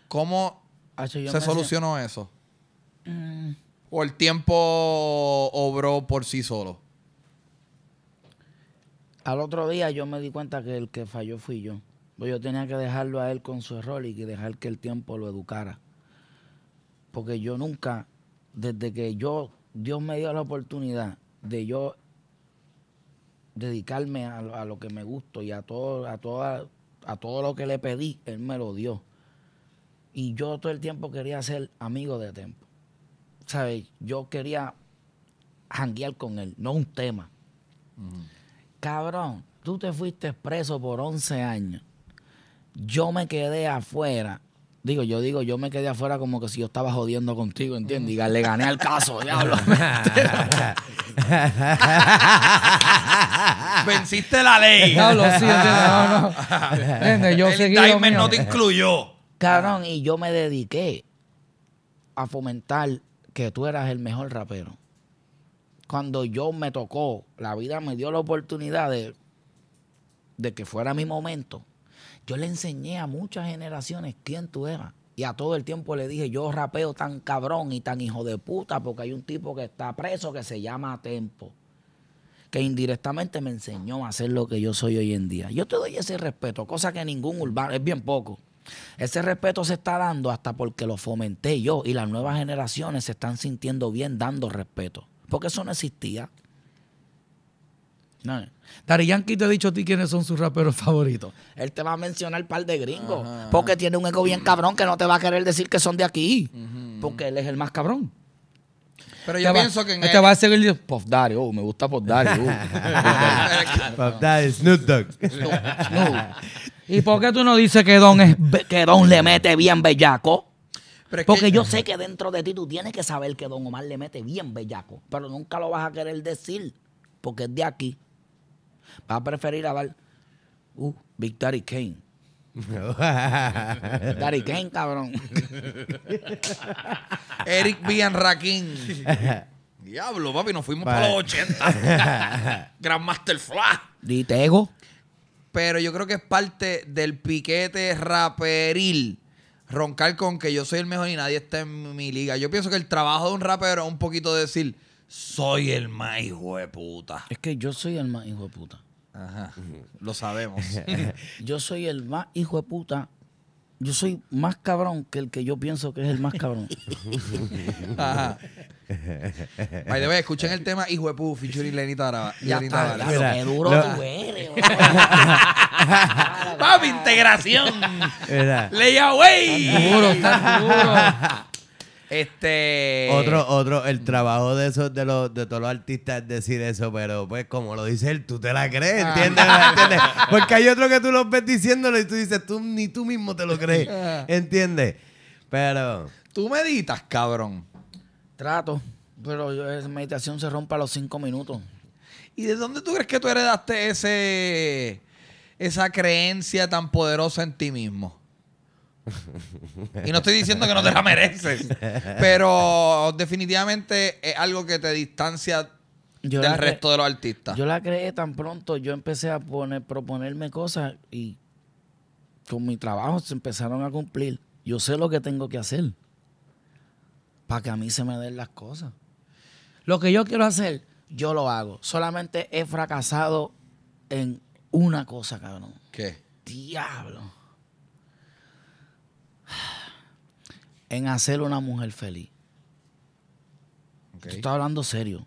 ¿Cómo se solucionó eso? Mm o el tiempo obró por sí solo? Al otro día yo me di cuenta que el que falló fui yo. Pues yo tenía que dejarlo a él con su error y que dejar que el tiempo lo educara. Porque yo nunca, desde que yo, Dios me dio la oportunidad de yo dedicarme a, lo que me gustó y a todo, a toda, a todo lo que le pedí, él me lo dio. Y yo todo el tiempo quería ser amigo de tiempo. ¿sabes? Yo quería janguear con él, no un tema. Cabrón, tú te fuiste preso por 11 años. Yo me quedé afuera. Digo, yo digo, yo me quedé afuera como que si yo estaba jodiendo contigo, ¿entiendes? Y le gané al caso, diablo. Venciste la ley. Diablo, sí, no, no te incluyó. Cabrón, y yo me dediqué a fomentar que tú eras el mejor rapero. Cuando yo me tocó, la vida me dio la oportunidad de, que fuera mi momento. Yo le enseñé a muchas generaciones quién tú eras. Y a todo el tiempo le dije, yo rapeo tan cabrón y tan hijo de puta porque hay un tipo que está preso que se llama Tempo. Que indirectamente me enseñó a hacer lo que yo soy hoy en día. Yo te doy ese respeto, cosa que ningún urbano, es bien poco. Ese respeto se está dando hasta porque lo fomenté yo y las nuevas generaciones se están sintiendo bien dando respeto. Porque eso no existía. No. Dari Yankee te ha dicho a ti quiénes son sus raperos favoritos. Él te va a mencionar un par de gringos. Porque tiene un ego bien cabrón que no te va a querer decir que son de aquí. Porque él es el más cabrón. Pero yo pienso que en te este va a seguir Puff Daddy, oh, me gusta Puff Daddy. Oh. Puff Daddy, Snoop Dogg. ¿Y por qué tú no dices que Don, es, que Don le mete bien bellaco? Porque yo sé que dentro de ti tú tienes que saber que Don Omar le mete bien bellaco, pero nunca lo vas a querer decir porque es de aquí. Va a preferir a uh, Big Daddy Kane. Daddy Kane, cabrón. Eric Bian Diablo, papi, nos fuimos para, los 80. Grandmaster Flash. ego pero yo creo que es parte del piquete raperil. Roncar con que yo soy el mejor y nadie está en mi liga. Yo pienso que el trabajo de un rapero es un poquito decir, soy el más hijo de puta. Es que yo soy el más hijo de puta. Ajá, lo sabemos. yo soy el más hijo de puta. Yo soy más cabrón que el que yo pienso que es el más cabrón. Ajá escuchen el tema Hijo de Puff, featuring Lenita, Araba, Ya está, qué duro lo... tú eres. Papi, integración. Layaway. duro, está duro. Este. Otro, otro, el trabajo de esos, de los, de todos los artistas es decir eso, pero pues como lo dice él, tú te la crees, ah. ¿entiendes? Porque hay otro que tú lo ves diciéndolo y tú dices, tú ni tú mismo te lo crees. Ah. ¿Entiendes? Pero. Tú meditas, cabrón. Trato, pero yo, meditación se rompe a los cinco minutos. ¿Y de dónde tú crees que tú heredaste ese, esa creencia tan poderosa en ti mismo? Y no estoy diciendo que no te la mereces, pero definitivamente es algo que te distancia del resto de los artistas. Yo la creé tan pronto, yo empecé a poner, proponerme cosas y con mi trabajo se empezaron a cumplir. Yo sé lo que tengo que hacer para que a mí se me den las cosas. Lo que yo quiero hacer, yo lo hago. Solamente he fracasado en una cosa, cabrón. ¿Qué? Diablo. En hacer una mujer feliz. Okay. hablando serio.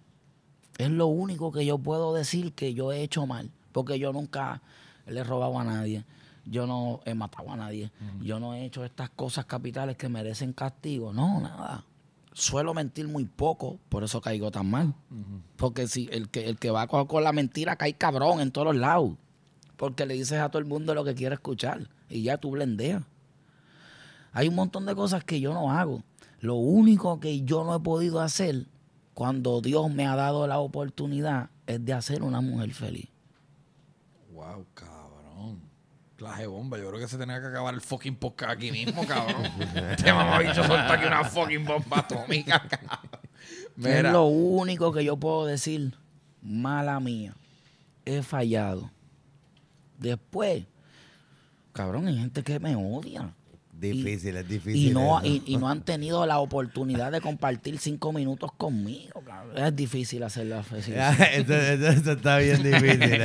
Es lo único que yo puedo decir que yo he hecho mal. Porque yo nunca le he robado a nadie. Yo no he matado a nadie. Yo no he hecho estas cosas capitales que merecen castigo. No, nada suelo mentir muy poco, por eso caigo tan mal. Porque si el que, el que va con, la mentira cae cabrón en todos los lados. Porque le dices a todo el mundo lo que quiere escuchar y ya tú blendeas. Hay un montón de cosas que yo no hago. Lo único que yo no he podido hacer cuando Dios me ha dado la oportunidad es de hacer una mujer feliz. Wow, cabrón la bomba, yo creo que se tenía que acabar el fucking podcast aquí mismo, cabrón. este dicho suelta aquí una fucking bomba atómica, cabrón. Es lo único que yo puedo decir, mala mía. He fallado. Después, cabrón, hay gente que me odia. Difícil, es difícil. Y no, y, no han tenido la oportunidad de compartir cinco minutos conmigo. Cabrón. Es difícil hacer la felicidad. Ah, eso, está bien difícil.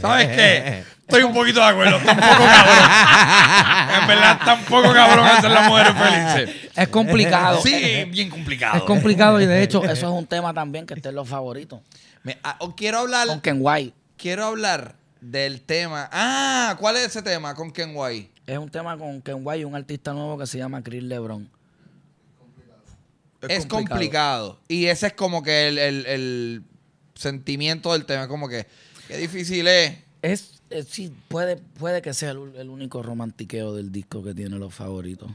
¿Sabes qué? Estoy un poquito de acuerdo. Tampoco cabrón. En verdad, tampoco cabrón hacer las mujeres felices. Es complicado. Sí, bien complicado. Es complicado y de hecho, eso es un tema también que esté en los favoritos. Ah, oh, quiero hablar. Con Ken White. Quiero hablar del tema. Ah, ¿cuál es ese tema con Ken White? Es un tema con Ken White un artista nuevo que se llama Chris Lebron. Es complicado. Es complicado. Y ese es como que el, sentimiento del tema. como que, qué difícil es. Es, eh, sí, puede, puede que sea el, único romantiqueo del disco que tiene los favoritos.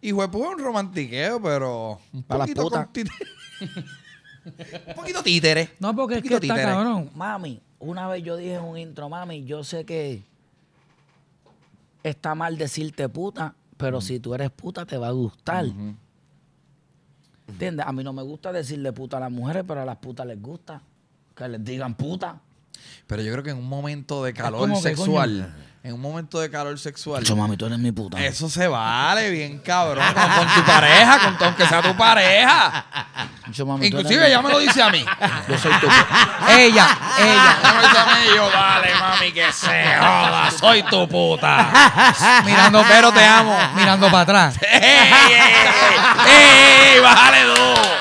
Y fue pues, un romantiqueo, pero un poquito las un poquito títere. No, porque es que está Mami, una vez yo dije en un intro, mami, yo sé que está mal decirte puta, pero si tú eres puta te va a gustar. ¿Entiendes? A mí no me gusta decirle puta a las mujeres, pero a las putas les gusta que les digan puta. Pero yo creo que en un momento de calor sexual... Eh, en un momento de calor sexual. Mucho mami, tú eres mi puta. Eso se vale, bien cabrón. con tu pareja, con, todo que sea tu pareja. mami, Inclusive ella me lo dice a mí. Yo soy tu puta. Ella, ella. Ella me dice a mí yo, vale mami, que se joda, soy tu puta. Mirando, pero te amo, mirando para atrás. ¡Ey, ey, ey! ey bájale dos!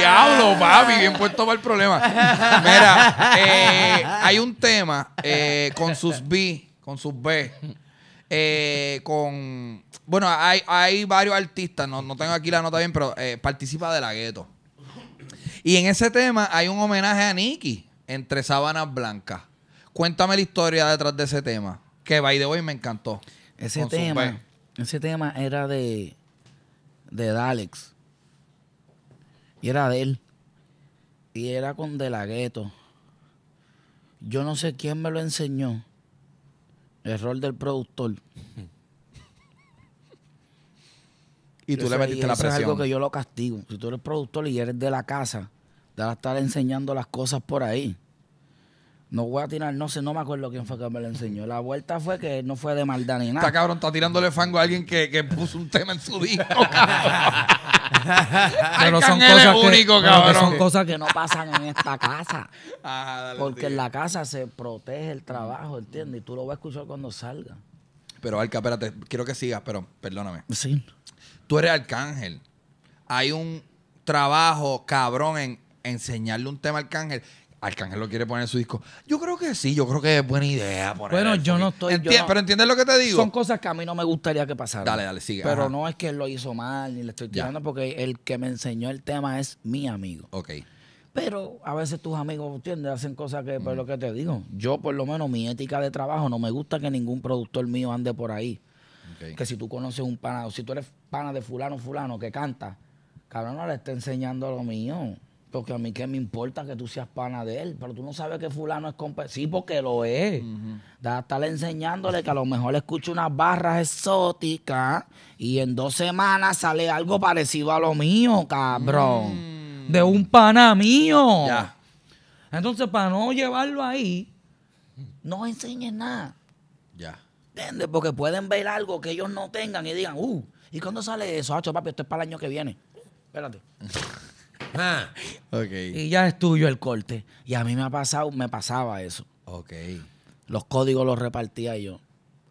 Diablo, ah. papi, bien puesto para el problema. Mira, eh, hay un tema eh, con sus B, con sus B. Eh, con. Bueno, hay, varios artistas, no, tengo aquí la nota bien, pero participa de la gueto. Y en ese tema hay un homenaje a Nicky entre sábanas blancas. Cuéntame la historia detrás de ese tema, que by the way me encantó. Ese tema, ese tema era de, de Dalex. Y era de él. Y era con De La Yo no sé quién me lo enseñó. Error del productor. y tú le metiste la presión. es algo que yo lo castigo. Si tú eres productor y eres de la casa, te vas a estar enseñando las cosas por ahí. No voy a tirar, no sé, no me acuerdo quién fue que me lo enseñó. La vuelta fue que no fue de maldad ni nada. Está cabrón, está tirándole fango a alguien que, puso un tema en su disco, pero son cosas que, cabrón. son cosas que no pasan en esta casa. Ah, porque en la casa se protege el trabajo, ¿entiendes? Y tú lo vas a escuchar cuando salga. Pero, Alca, espérate, quiero que sigas, pero perdóname. Sí. Tú eres arcángel. Hay un trabajo cabrón en enseñarle un tema al Arcángel. Arcángel lo quiere poner en su disco. Yo creo que sí, yo creo que es buena idea. bueno, yo no estoy. pero entiendes lo que te digo. Son cosas que a mí no me gustaría que pasaran. Dale, dale, sigue. Pero no es que él lo hizo mal, ni le estoy tirando, porque el que me enseñó el tema es mi amigo. Ok. Pero a veces tus amigos, ¿entiendes? Hacen cosas que, mm. lo que te digo, yo por lo menos mi ética de trabajo no me gusta que ningún productor mío ande por ahí. Que si tú conoces un pana, o si tú eres pana de fulano, fulano que canta, cabrón, no le esté enseñando lo mío. Porque a mí qué me importa que tú seas pana de él, pero tú no sabes que fulano es compa... Sí, porque lo es. Uh enseñándole que a lo mejor escucha unas barras exóticas y en dos semanas sale algo parecido a lo mío, cabrón. Mm. De un pana mío. Ya. Entonces, para no llevarlo ahí, no enseñes nada. Ya. ¿Entiendes? Porque pueden ver algo que ellos no tengan y digan, uh, ¿y cuándo sale eso? Ah, Hacho, papi, esto es para el año que viene. Espérate. Ah. Y ya es tuyo el corte. Y a mí me ha pasado, me pasaba eso. Los códigos los repartía yo.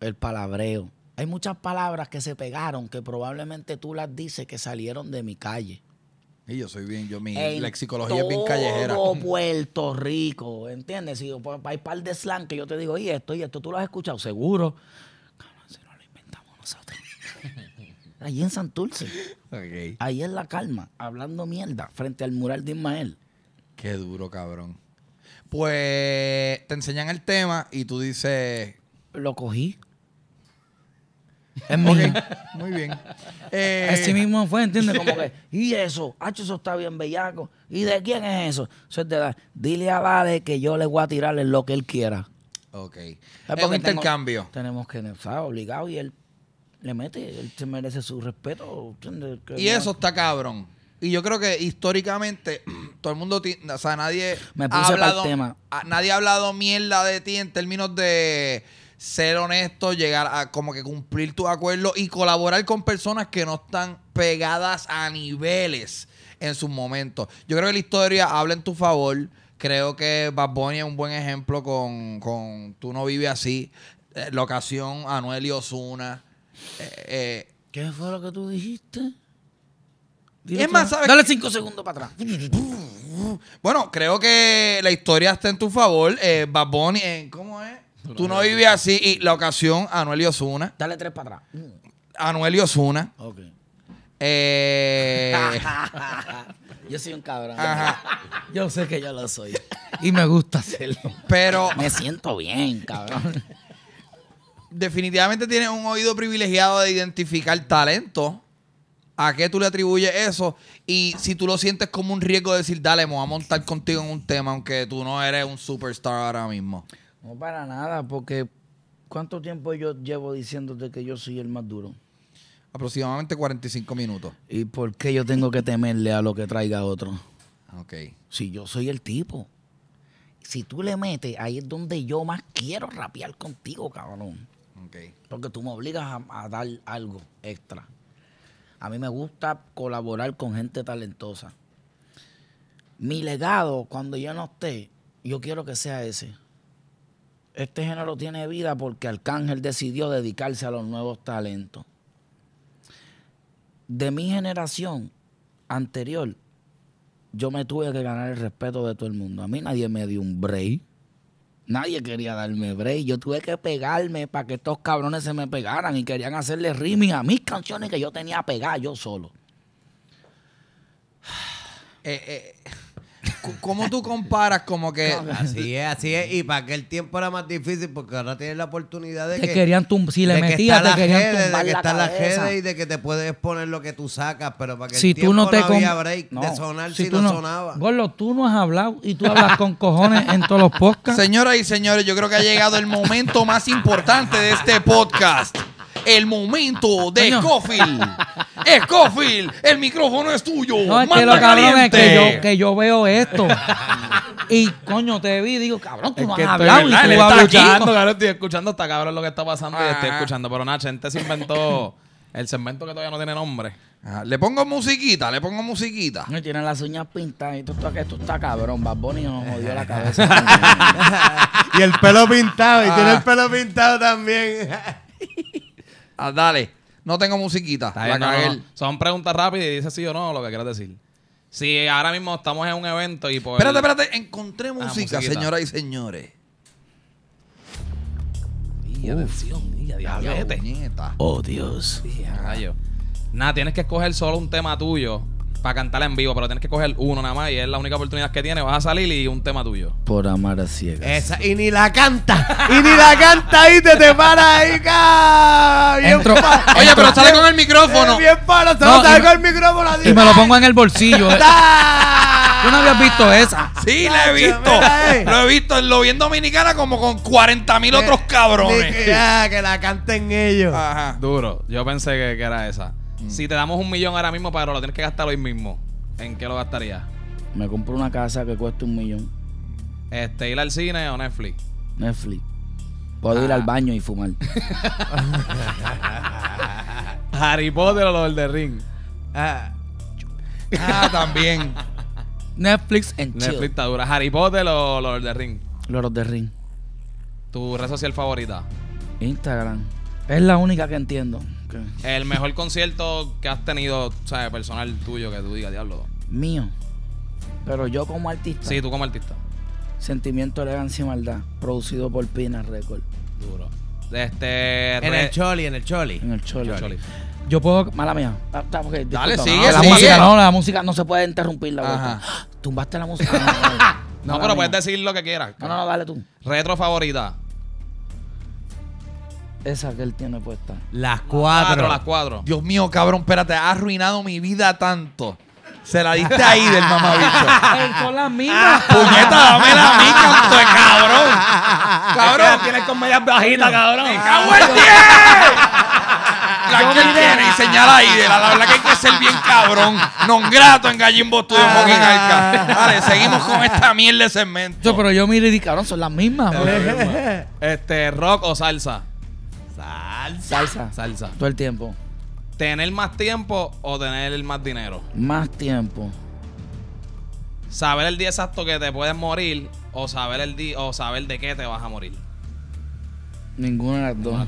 El palabreo. Hay muchas palabras que se pegaron que probablemente tú las dices que salieron de mi calle. Y yo soy bien, yo mi en lexicología es bien callejera. Todo Puerto Rico, ¿entiendes? Si pues, hay par de slang que yo te digo, y esto, y esto, tú lo has escuchado, seguro. Allí en Santurce. Okay. Ahí en La Calma, hablando mierda, frente al mural de Ismael. Qué duro, cabrón. Pues te enseñan el tema y tú dices. Lo cogí. Es muy bien. Eh, Así mismo fue, ¿entiendes? Como y eso, hacho, eso está bien bellaco. ¿Y de quién es eso? Dile a Vade que yo le voy a tirarle lo que él quiera. Ok. Es, un intercambio. tenemos que estar obligado y él le mete, él se merece su respeto. Y eso está cabrón. Y yo creo que históricamente todo el mundo, o sea, nadie Me ha hablado, tema. nadie ha hablado mierda de ti en términos de ser honesto, llegar a como que cumplir tus acuerdos y colaborar con personas que no están pegadas a niveles en sus momentos. Yo creo que la historia habla en tu favor. Creo que Bad es un buen ejemplo con, con Tú no vives así. Eh, locación, Anuel y Osuna. Eh, eh, ¿Qué fue lo que tú dijiste? más, Dale cinco segundos para atrás. Bueno, creo que la historia está en tu favor. Eh, eh ¿cómo es? Tú, no vives así. Y la ocasión, Anuel y Dale tres para atrás. Anuel y Osuna. yo soy un cabrón. Yo sé que yo lo soy. Y me gusta hacerlo. Pero. Me siento bien, cabrón definitivamente tienes un oído privilegiado de identificar talento. ¿A qué tú le atribuyes eso? Y si tú lo sientes como un riesgo de decir, dale, me voy a montar contigo en un tema, aunque tú no eres un superstar ahora mismo. No, para nada, porque ¿cuánto tiempo yo llevo diciéndote que yo soy el más duro? Aproximadamente 45 minutos. ¿Y por qué yo tengo que temerle a lo que traiga otro? Ok. Si yo soy el tipo. Si tú le metes, ahí es donde yo más quiero rapear contigo, cabrón. Porque tú me obligas a, a, dar algo extra. A mí me gusta colaborar con gente talentosa. Mi legado, cuando yo no esté, yo quiero que sea ese. Este género tiene vida porque Arcángel decidió dedicarse a los nuevos talentos. De mi generación anterior, yo me tuve que ganar el respeto de todo el mundo. A mí nadie me dio un break. Nadie quería darme break. Yo tuve que pegarme para que estos cabrones se me pegaran y querían hacerle rimming a mis canciones que yo tenía pegar yo solo. Eh, eh ¿Cómo tú comparas como que... Así es, así es. Y para que el tiempo era más difícil porque ahora tienes la oportunidad de que... querían Si le metías, que te querían tumbar De que está la gente y de que te puedes poner lo que tú sacas. Pero para que si tú no, te no había break de sonar si, no, sonaba. Gorlo, tú no has hablado y tú hablas con cojones en todos los podcasts. Señoras y señores, yo creo que ha llegado el momento más importante de este podcast el momento ah, ah, de Scofield. Scofield, el micrófono es tuyo. No, es que lo cabrón es que yo, que yo veo esto. Y coño, te vi digo, cabrón, tú no has hablado. y tú escuchando, cabrón, estoy escuchando hasta cabrón lo que está pasando y estoy ah. escuchando. Pero Nacho, gente se inventó el segmento que todavía no tiene nombre. Le pongo musiquita, le pongo musiquita. No tiene las uñas pintadas y tú esto que esto está cabrón. Bad Bunny nos jodió la cabeza. y el pelo pintado, y tiene el pelo pintado también. Ah, dale. No tengo musiquita. Son preguntas rápidas y dices sí o no lo que quieras decir. Si ahora mismo estamos en un evento y pues Espérate, espérate. Encontré ah, música, señoras y señores. Oh, Dios. Nada, tienes que escoger solo un tema tuyo para cantarla en vivo, pero tienes que coger uno nada más y es la única oportunidad que tiene Vas a salir y un tema tuyo. Por amar a ciegas. Esa, y ni la canta. y ni la canta ahí, te te para ahí, Oye, pero sale con el micrófono. Eh, bien para, sale con el micrófono. Y me lo pongo en el bolsillo. Eh. tú no habías visto esa. Sí, la he visto. Eh. Lo he visto en lo bien Dominicana como con 40 mil otros cabrones. Ah, que, la canten ellos. Duro. Yo pensé que era esa. Mm. Si te damos un millón ahora mismo, pero lo tienes que gastar hoy mismo, ¿en qué lo gastarías? Me compro una casa que cueste un millón. Este, ir al cine o Netflix. Netflix. Puedo ir ah. al baño y fumar. Harry Potter o los del ring. Ah, ah también. Netflix en Netflix está dura. Harry Potter o Lord of Ring. Lord of Ring. ¿Tu red social favorita? Instagram. Es la única que entiendo. El mejor concierto que has tenido, ¿sabes? Personal tuyo, que tú digas, diablo. Mío. Pero yo como artista. Sí, tú como artista. Sentimiento, elegancia y maldad. Producido por Pina Record. Duro. Este. En el Choli, en el Choli. En el Choli. choli. Yo puedo. Mala mía. Ah, ah, dale, sigue, ah, sigue. La música, no, la música no se puede interrumpir la Tumbaste la música. no, pero puedes decir lo que quieras. No, no, no, dale tú. Retro favorita. Esa que él tiene puesta. Las cuatro. Las cuatro. Dios mío, cabrón, espérate, ha arruinado mi vida tanto. Se la diste ahí del mamabicho. Con la mismas Puñeta, dame la Tú de cabrón. Cabrón. Tienes con medias bajitas, cabrón. Cabo el La que él tiene y señala ahí. De la, verdad que hay que ser bien cabrón. Non grato en Gallimbo tuyo ah. Joaquín Alca Vale, seguimos con esta mierda de cemento. pero yo mire y cabrón, son las mismas. este, rock o salsa. Salsa. Salsa. Todo el tiempo. ¿Tener más tiempo o tener más dinero? Más tiempo. Saber el día exacto que te puedes morir o saber el día o saber de qué te vas a morir. Ninguna de las dos.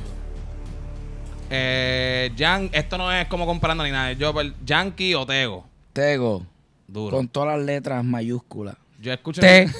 Eh, esto no es como comparando ni nada. Yo, Yankee o Tego. Tego. Duro. Con todas las letras mayúsculas. Yo escucho. Tego.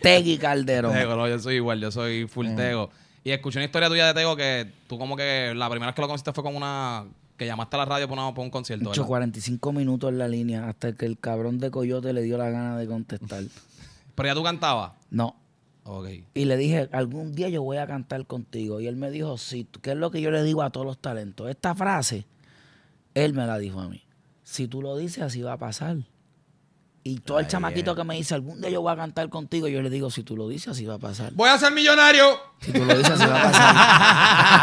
Tegui Calderón. Tego, yo soy igual, yo soy full mm. Tego. Y escuché una historia tuya de Tego que tú como que la primera vez que lo conociste fue con una... Que llamaste a la radio por, un concierto, Muchos 45 minutos en la línea hasta que el cabrón de Coyote le dio la gana de contestar. ¿Pero ya tú cantabas? No. Ok. Y le dije, algún día yo voy a cantar contigo. Y él me dijo, sí, ¿qué es lo que yo le digo a todos los talentos? Esta frase, él me la dijo a mí. Si tú lo dices, así va a pasar. Y todo el chamaquito que me dice, algún día yo voy a cantar contigo, yo le digo, si tú lo dices, así va a pasar. Voy a ser millonario. Si tú lo dices, así va a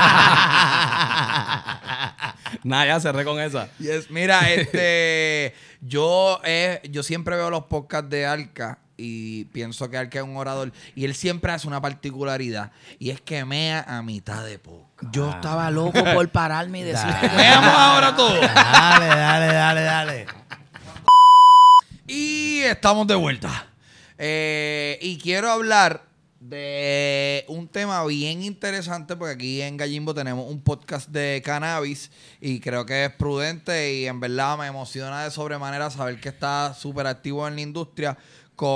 pasar. Nada, ya cerré con esa. mira, este, yo, eh, yo siempre veo los podcasts de Arca y pienso que Arca es un orador. Y él siempre hace una particularidad y es que mea a mitad de podcast. Yo estaba loco por pararme y decir... ¡Veamos ahora todo. Dale, dale, dale, dale. Y estamos de vuelta. Eh, y quiero hablar de un tema bien interesante, porque aquí en Gallimbo tenemos un podcast de cannabis y creo que es prudente y en verdad me emociona de sobremanera saber que está súper activo en la industria con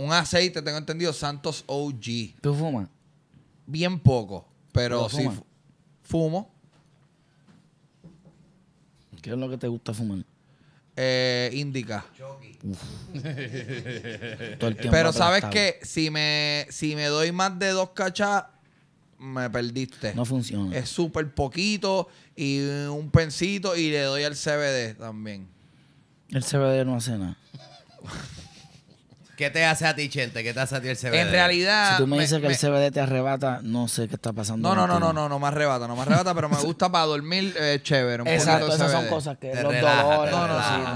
un aceite, tengo entendido, Santos OG. ¿Tú fumas? Bien poco, pero sí fumo. ¿Qué es lo que te gusta fumar? Eh, Indica. Pero sabes que si me, si me doy más de dos cachas, me perdiste. No funciona. Es súper poquito y un pensito y le doy al CBD también. El CBD no hace nada. ¿Qué te hace a ti, Chente? ¿Qué te hace a ti el CBD? En realidad. Si tú me, dices que el CBD te arrebata, no sé qué está pasando. No, no, no, no, no, no me arrebata, no me arrebata, pero me gusta para dormir eh, chévere. Exacto, esas son cosas que. los dolores. No,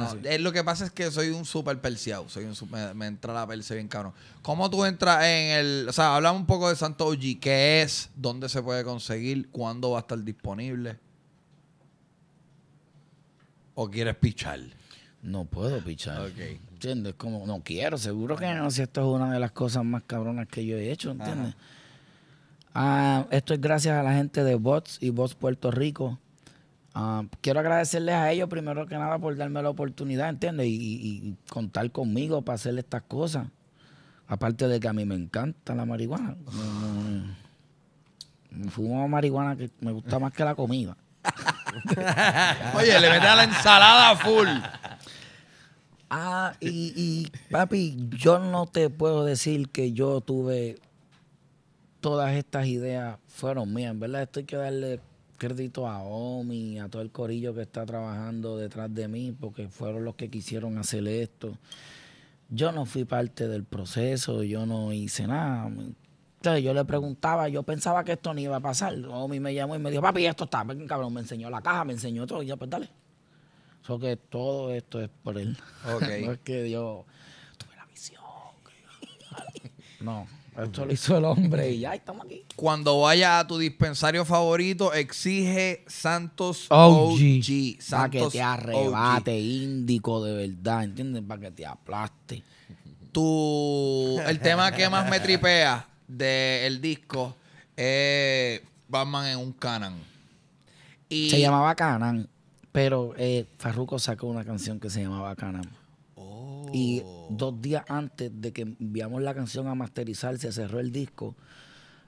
no, sí, Lo que pasa es que soy un súper perseado. Soy me, entra la perse bien cabrón. ¿Cómo tú entras en el. O sea, hablamos un poco de Santo OG. ¿Qué es? ¿Dónde se puede conseguir? ¿Cuándo va a estar disponible? ¿O quieres pichar? No puedo pichar. Ok. ¿entiendes? Como, no quiero, seguro que no, si esto es una de las cosas más cabronas que yo he hecho, ¿entiendes? Ah, esto es gracias a la gente de Bots y Bots Puerto Rico. Ah, quiero agradecerles a ellos primero que nada por darme la oportunidad, ¿entiendes? Y, contar conmigo para hacer estas cosas. Aparte de que a mí me encanta la marihuana. fumo marihuana que me gusta más que la comida. Oye, le metí a la ensalada full. Ah, y, papi, yo no te puedo decir que yo tuve todas estas ideas fueron mías. En verdad, estoy que darle crédito a Omi, a todo el corillo que está trabajando detrás de mí, porque fueron los que quisieron hacer esto. Yo no fui parte del proceso, yo no hice nada. Entonces, yo le preguntaba, yo pensaba que esto no iba a pasar. Omi me llamó y me dijo, papi, esto está, cabrón, me enseñó la caja, me enseñó todo, y ya pues dale que todo esto es por él. no es que yo tuve la visión. no, esto lo hizo el hombre y ya estamos aquí. Cuando vaya a tu dispensario favorito, exige Santos OG. OG. Para que te arrebate, índico de verdad, ¿entiendes? Para que te aplaste. Tu, el tema que más me tripea del disco es Batman en un Canan. Y, Se llamaba Canan. Pero eh, Farruko sacó una canción que se llamaba Canan. Y oh. dos días antes de que enviamos la canción a masterizar, se cerró el disco.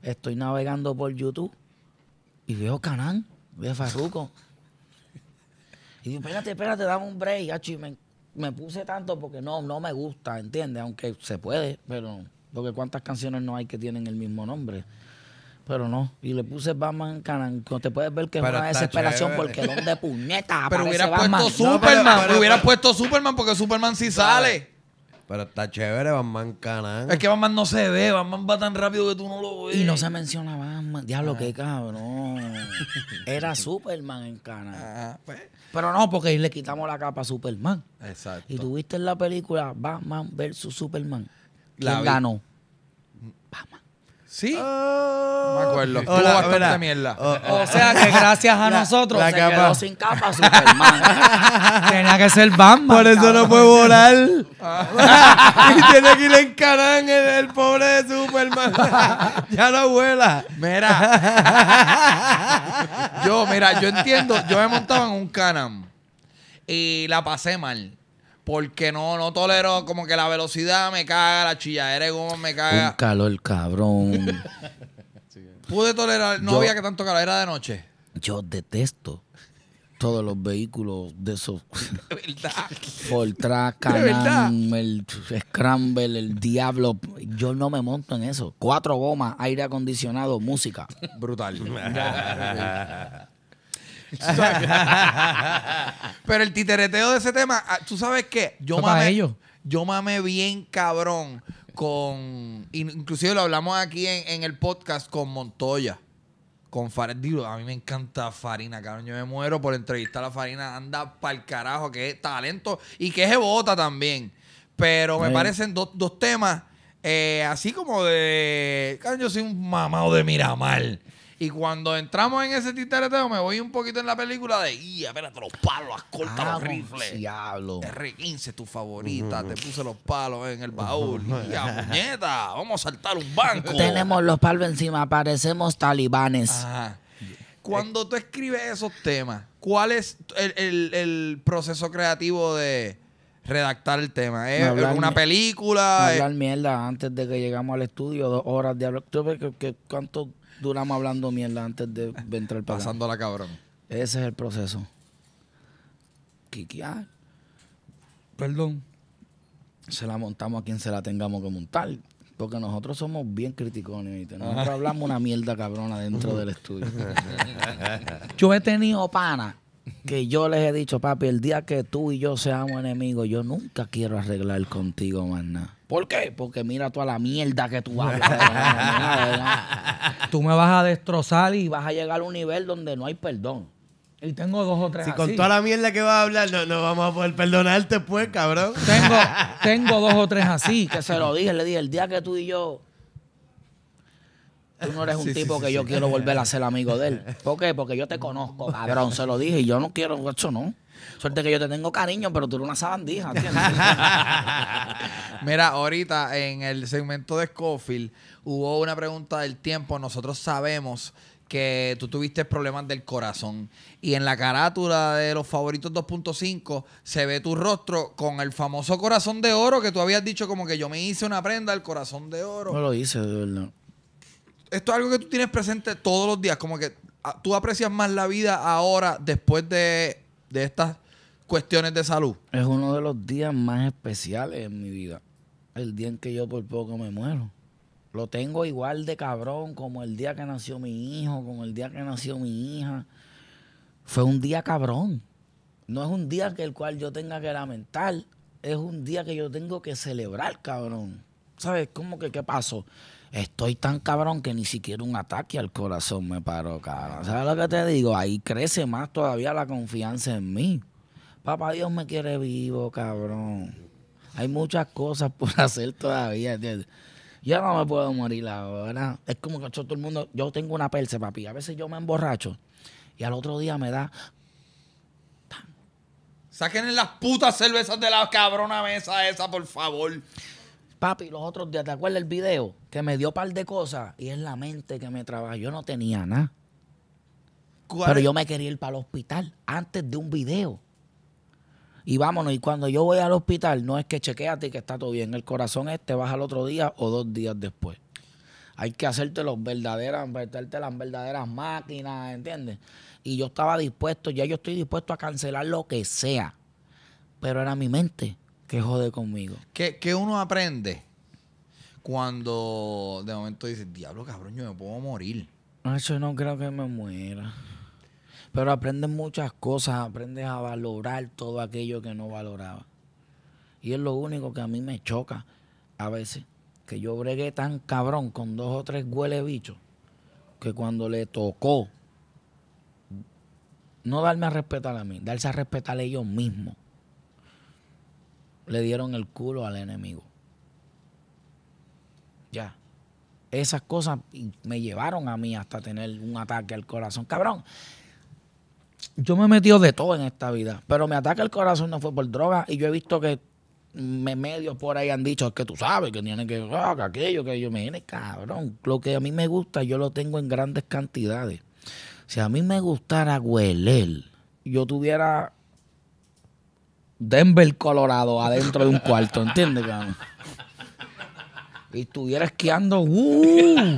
Estoy navegando por YouTube y veo Canan, veo Farruko. y digo, espérate, espérate, dame un break. me, puse tanto porque no, no me gusta, ¿entiendes? Aunque se puede, pero porque cuántas canciones no hay que tienen el mismo nombre. Pero no. Y le puse Batman Canan. Te puedes ver que es una desesperación porque ¿dónde puñeta Pero hubiera Batman? puesto Superman. hubiera puesto Superman porque Superman sí sale. Pero está chévere, Batman Canan Es que Batman no se ve. Batman va tan rápido que tú no lo ves. Y no se menciona Batman. Diablo, qué cabrón. Era Superman en Canan ah, ah, pues. Pero no, porque le quitamos la capa a Superman. Exacto. Y tuviste en la película Batman versus Superman. ¿Quién ganó? Mm. Batman. Sí. Ah. me acuerdo. mierda. O sea que gracias a nosotros la se quedó sin capa Superman. Tenía que ser bamba Por eso no puede volar. Ah. y tiene que ir en carán el, pobre de Superman. ya no vuela. Mira. yo, mira, yo entiendo. Yo me montaba en un Canam. Y la pasé mal porque no, no tolero como que la velocidad me caga, la chilla de goma me caga. Un calor, cabrón. Pude tolerar, no había que tanto calor, era de noche. Yo detesto todos los vehículos de esos. Fortra, Canam, el Scramble, el Diablo. Yo no me monto en eso. Cuatro gomas, aire acondicionado, música. Brutal. Pero el titereteo de ese tema, ah, ¿tú sabes qué? Yo mame yo bien cabrón con... Inclusive lo hablamos aquí en, el podcast con Montoya. Con Farina. A mí me encanta Farina, cabrón. Yo me muero por entrevistar a Farina. Anda para el carajo, que es talento y que es bota también. Pero me parecen dos temas eh, así como de... Cabrón, yo soy un mamado de Miramar. Y cuando entramos en ese titereteo, me voy un poquito en la película de ¡ya! espérate, los palos, ¡Corta los ah, rifles. Diablo. R15, tu favorita, te puse los palos en el baúl. ¡Ya muñeta! vamos a saltar un banco. Tenemos los palos encima, parecemos talibanes. Ajá. Cuando tú escribes esos temas, ¿cuál es el, proceso creativo de redactar el tema. una película. No hablar mierda antes de que llegamos al estudio, dos horas de hablar. ¿Cuánto, duramos hablando mierda antes de entrar para Pasándola la cabrón. Ese es el proceso. Kikiar. Ah, perdón. Se la montamos a quien se la tengamos que montar. Porque nosotros somos bien criticones, ¿no? Nosotros ah. hablamos una mierda cabrona dentro del estudio. Yo he tenido pana que yo les he dicho, papi, el día que tú y yo seamos enemigos, yo nunca quiero arreglar contigo más nada. ¿Por qué? Porque mira toda la mierda que tú hablas. tú me vas a destrozar y vas a llegar a un nivel donde no hay perdón. Y tengo dos o tres. Si con toda la mierda que vas a hablar, no, vamos a poder perdonarte, pues, cabrón. Tengo, tengo dos o tres así. Que se lo dije, le dije, el día que tú y yo tú no eres un tipo que yo quiero volver a ser amigo de él. ¿Por qué? Porque yo te conozco, cabrón, se lo dije, y yo no quiero, eso no. Suerte que yo te tengo cariño, pero tú eres una sabandija, Mira, ahorita en el segmento de Scofield hubo una pregunta del tiempo. Nosotros sabemos que tú tuviste problemas del corazón. Y en la carátula de los favoritos 2.5 se ve tu rostro con el famoso corazón de oro que tú habías dicho como que yo me hice una prenda del corazón de oro. No lo hice, de verdad esto es algo que tú tienes presente todos los días, como que ah, tú aprecias más la vida ahora después de, estas cuestiones de salud. Es uno de los días más especiales en mi vida. El día en que yo por poco me muero. Lo tengo igual de cabrón como el día que nació mi hijo, como el día que nació mi hija. Fue un día cabrón. No es un día que el cual yo tenga que lamentar. Es un día que yo tengo que celebrar, cabrón. ¿Sabes? cómo que qué pasó? Estoy tan cabrón que ni siquiera un ataque al corazón me paró, cabrón. ¿Sabes lo que te digo? Ahí crece más todavía la confianza en mí. Papá Dios me quiere vivo, cabrón. Hay muchas cosas por hacer todavía, ¿entiendes? Yo no me puedo morir ahora. Es como que todo el mundo, yo tengo una perse, papi. A veces yo me emborracho y al otro día me da Saquen las putas cervezas de la cabrona mesa esa, por favor. Papi, los otros días, ¿te acuerdas el video? Que me dio par de cosas y es la mente que me trabaja. Yo no tenía nada. Pero yo me quería ir para el hospital antes de un video. Y vámonos, y cuando yo voy al hospital, no es que chequeate que está todo bien. El corazón este vas al otro día o dos días después. Hay que hacerte verdaderas, las verdaderas máquinas, ¿entiendes? Y yo estaba dispuesto, ya yo estoy dispuesto a cancelar lo que sea. Pero era mi mente que jode conmigo. ¿Qué, uno aprende cuando de momento dices, diablo cabrón, yo me puedo morir? Yo no creo que me muera. Pero aprendes muchas cosas, aprendes a valorar todo aquello que no valoraba. Y es lo único que a mí me choca a veces, que yo bregué tan cabrón con dos o tres huele bichos, que cuando le tocó no darme a respetar a mí, darse a respetar a ellos mismos, le dieron el culo al enemigo. Ya. Esas cosas me llevaron a mí hasta tener un ataque al corazón. Cabrón, yo me he metido de todo en esta vida, pero mi ataque al corazón no fue por droga y yo he visto que me medios por ahí han dicho, es que tú sabes que tienen que, ah, que aquello, que yo me viene, cabrón, lo que a mí me gusta yo lo tengo en grandes cantidades. Si a mí me gustara hueler, yo tuviera Denver, Colorado, adentro de un cuarto, ¿entiendes, cabrón? Y estuviera esquiando, uh.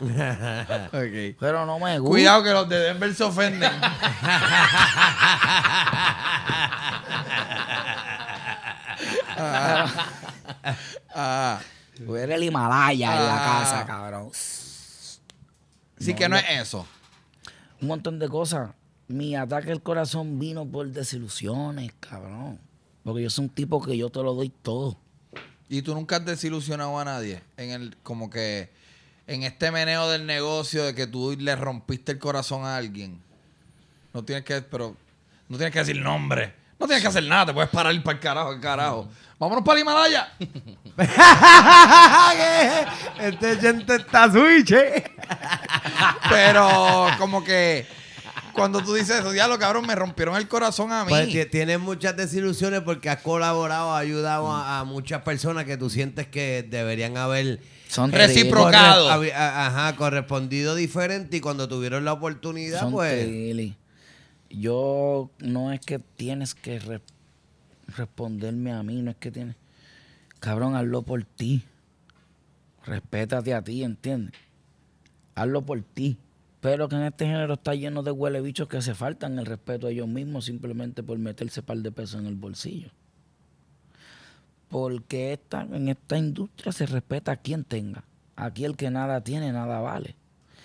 Pero no me gusta. Cuidado que los de Denver se ofenden. ah, el Himalaya en la casa, ah. cabrón. Sí que no es eso. Un montón de cosas mi ataque al corazón vino por desilusiones, cabrón. Porque yo soy un tipo que yo te lo doy todo. ¿Y tú nunca has desilusionado a nadie? En el, como que en este meneo del negocio de que tú le rompiste el corazón a alguien. No tienes que, pero no tienes que decir nombre. No tienes que hacer nada, te puedes parar para el carajo, el carajo. Vámonos para la Himalaya. este gente está switch, eh. Pero como que cuando tú dices eso, ya lo cabrón, me rompieron el corazón a mí. Pues, tienes muchas desilusiones porque has colaborado, has ayudado a, muchas personas que tú sientes que deberían haber. Son eh, reciprocados. ajá, correspondido diferente y cuando tuvieron la oportunidad, pues. Yo no es que tienes que responderme a mí, no es que tienes. Cabrón, hazlo por ti. Respétate a ti, ¿entiendes? Hazlo por ti. Pero que en este género está lleno de huele bichos que se faltan el respeto a ellos mismos simplemente por meterse par de pesos en el bolsillo. Porque esta, en esta industria se respeta a quien tenga. Aquí el que nada tiene, nada vale.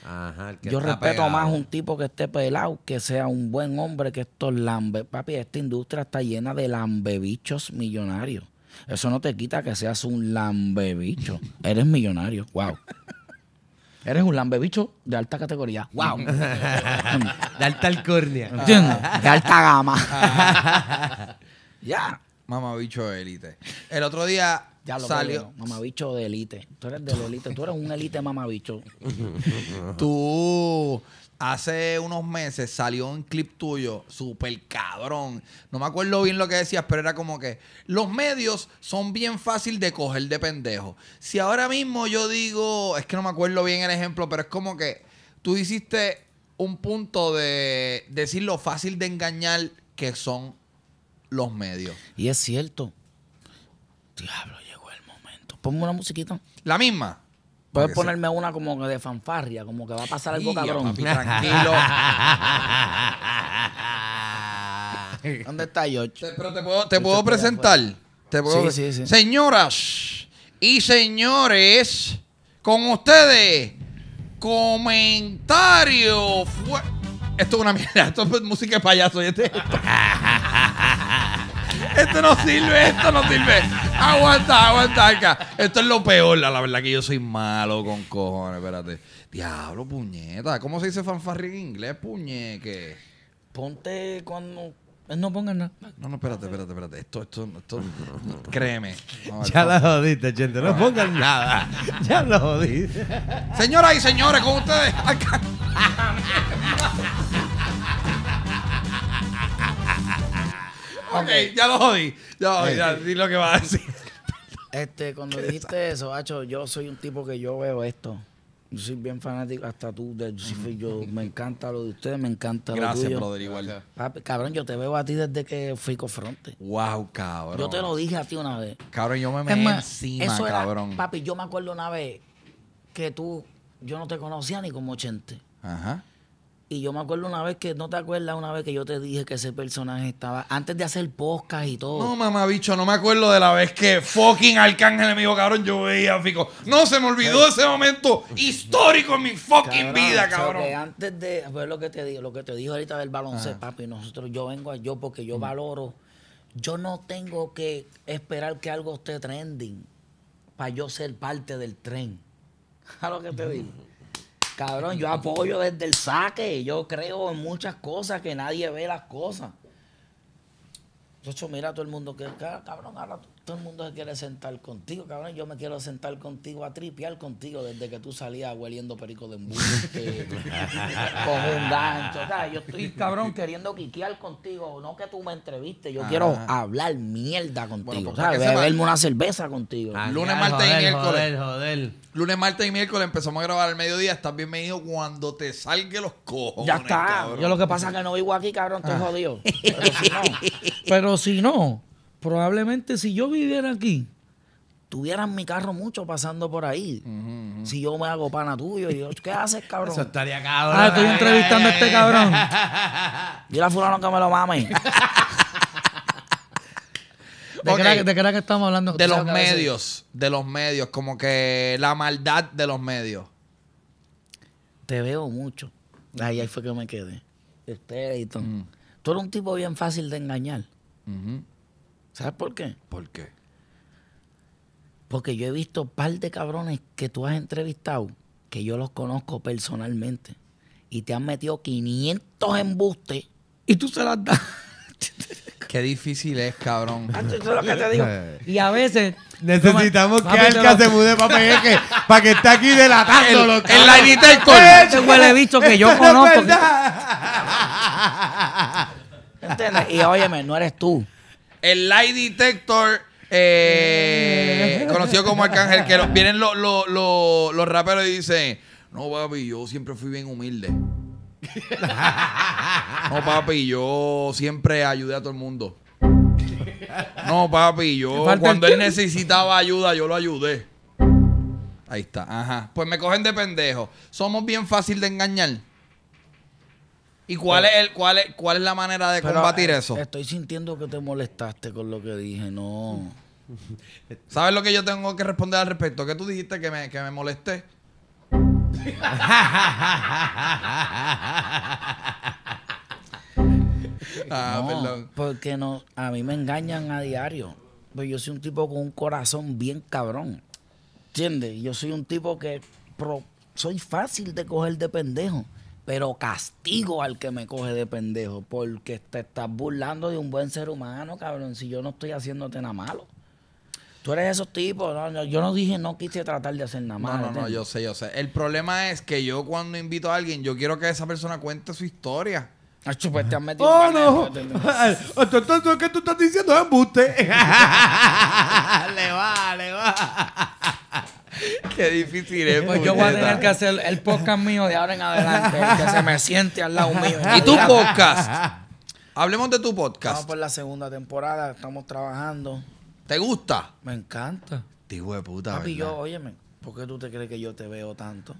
Ajá, Yo respeto más un tipo que esté pelado, que sea un buen hombre que estos lambe. Papi, esta industria está llena de lambebichos millonarios. Eso no te quita que seas un lambebicho. Eres millonario. Wow. Eres un lambebicho de alta categoría. ¡Wow! Mm. de alta alcurnia. De alta gama. Ya. Mamabicho de élite. El otro día ya lo salió. Mamabicho de élite. Tú eres de élite. Tú eres un élite mamabicho. Tú Hace unos meses salió un clip tuyo, súper cabrón. No me acuerdo bien lo que decías, pero era como que los medios son bien fácil de coger de pendejo. Si ahora mismo yo digo, es que no me acuerdo bien el ejemplo, pero es como que tú hiciste un punto de decir lo fácil de engañar que son los medios. Y es cierto. Diablo, llegó el momento. Pongo una musiquita. La misma. Puedes ponerme una como que de fanfarria, como que va a pasar algo cabrón. Papi, tranquilo. ¿Dónde está Yocho? pero te puedo, te puedo presentar. Sí, sí, sí. Señoras y señores, con ustedes, comentario. Esto es una mierda, esto es música de payaso. ¿y este? esto no sirve, esto no sirve. Aguanta, aguanta acá. Esto es lo peor, la, verdad que yo soy malo con cojones, espérate. Diablo, puñeta. ¿Cómo se dice fanfarri en inglés, puñeque? Ponte cuando no pongan nada. No, no, espérate, espérate, espérate. Esto, esto, esto. créeme. ya la jodiste, gente. No pongan nada. Ya lo jodiste. Señoras y señores, con ustedes. Acá. Ok, ya lo jodí. Ya lo eh, ya, eh. di lo que vas a decir. Este, cuando dijiste eso, Hacho, yo soy un tipo que yo veo esto. Yo soy bien fanático, hasta tú, de Yo me encanta lo de ustedes, me encanta Gracias, lo tuyo. brother, igual. Papi, cabrón, yo te veo a ti desde que fui cofronte. Wow, cabrón. Yo te lo dije a ti una vez. Cabrón, yo me metí encima, eso era- cabrón. papi, yo me acuerdo una vez que tú, yo no te conocía ni como 80. Ajá. Y yo me acuerdo una vez que, ¿no te acuerdas una vez que yo te dije que ese personaje estaba antes de hacer podcast y todo? No, mamá, bicho, no me acuerdo de la vez que fucking Arcángel me dijo, cabrón, yo veía Fico. No, se me olvidó ese momento histórico en mi fucking vida, cabrón. antes de, pues lo que te digo, lo que te dijo ahorita del baloncesto, ah. papi, nosotros, yo vengo a yo porque yo mm. valoro, yo no tengo que esperar que algo esté trending para yo ser parte del tren. A lo que te mm. digo. Cabrón, yo apoyo desde el saque. Yo creo en muchas cosas que nadie ve las cosas. hecho, mira a todo el mundo que, cabrón, habla tú. Todo el mundo se quiere sentar contigo, cabrón. Yo me quiero sentar contigo a tripear contigo desde que tú salías hueliendo perico de embuste con un yo estoy, cabrón, queriendo quiquear contigo. No que tú me entrevistes. Yo quiero hablar mierda contigo. ¿sabes? Pues, beberme una cerveza contigo. Ah, Lunes, martes y miércoles. Joder, Lunes, martes y miércoles empezamos a grabar al mediodía. Estás bienvenido cuando te salgue los cojones. Ya está. Yo lo que pasa es que no vivo aquí, cabrón. Te ah. jodido. Pero si no. Pero si no probablemente si yo viviera aquí, tuvieran mi carro mucho pasando por ahí. Si yo me hago pana tuyo, yo, ¿qué haces, cabrón? Eso estaría cabrón. Ah, estoy entrevistando a este cabrón. Y la fulano que me lo mame. ¿De, qué era, que estamos hablando? De los medios, de los medios, como que la maldad de los medios. Te veo mucho. Ahí, ahí fue que me quedé. Espera, mm. Tú eres un tipo bien fácil de engañar. ¿Sabes por qué? ¿Por qué? Porque yo he visto un par de cabrones que tú has entrevistado, que yo los conozco personalmente, y te han metido 500 embustes y tú se las das. Qué difícil es, cabrón. Ah, eso es lo que te digo. Y a veces. Necesitamos que Alca se mude para para que esté aquí delatándolo. en la Lainitector. Ese he visto que yo conozco. ¿Entiendes? Y óyeme, no eres tú. El Light Detector. Eh, mm. conocido como Arcángel, que vienen los, los, los, raperos y dicen, no papi, yo siempre fui bien humilde. no papi, yo siempre ayudé a todo el mundo. No papi, yo cuando él necesitaba ayuda, yo lo ayudé. Ahí está, ajá. Pues me cogen de pendejo. Somos bien fácil de engañar. ¿Y cuál, es el, cuál, es, cuál es la manera de combatir eh, eso? Estoy sintiendo que te molestaste con lo que dije, no. ¿Sabes lo que yo tengo que responder al respecto? ¿Qué tú dijiste que me, que molesté. ah, Porque no, a mí me engañan a diario. Pues yo soy un tipo con un corazón bien cabrón. ¿Entiendes? Yo soy un tipo que soy fácil de coger de pendejo pero castigo al que me coge de pendejo, porque te estás burlando de un buen ser humano, cabrón, si yo no estoy haciéndote nada malo. Tú eres esos tipos, yo no dije, no quise tratar de hacer nada malo. No, no, no, yo sé, yo sé. El problema es que yo cuando invito a alguien, yo quiero que esa persona cuente su historia. Ah, pues te han metido. ¡Oh, no! Entonces, ¿qué tú estás diciendo? ¡Embuste! ¡Le va, le va! Qué difícil es. Pues yo voy a tener que hacer el podcast mío de ahora en adelante, que se me siente al lado mío. ¿Y tu podcast? Hablemos de tu podcast. Vamos por la segunda temporada, estamos trabajando. ¿Te gusta? Me encanta. Tío de puta. Papi, yo, óyeme, ¿por qué tú te crees que yo te veo tanto?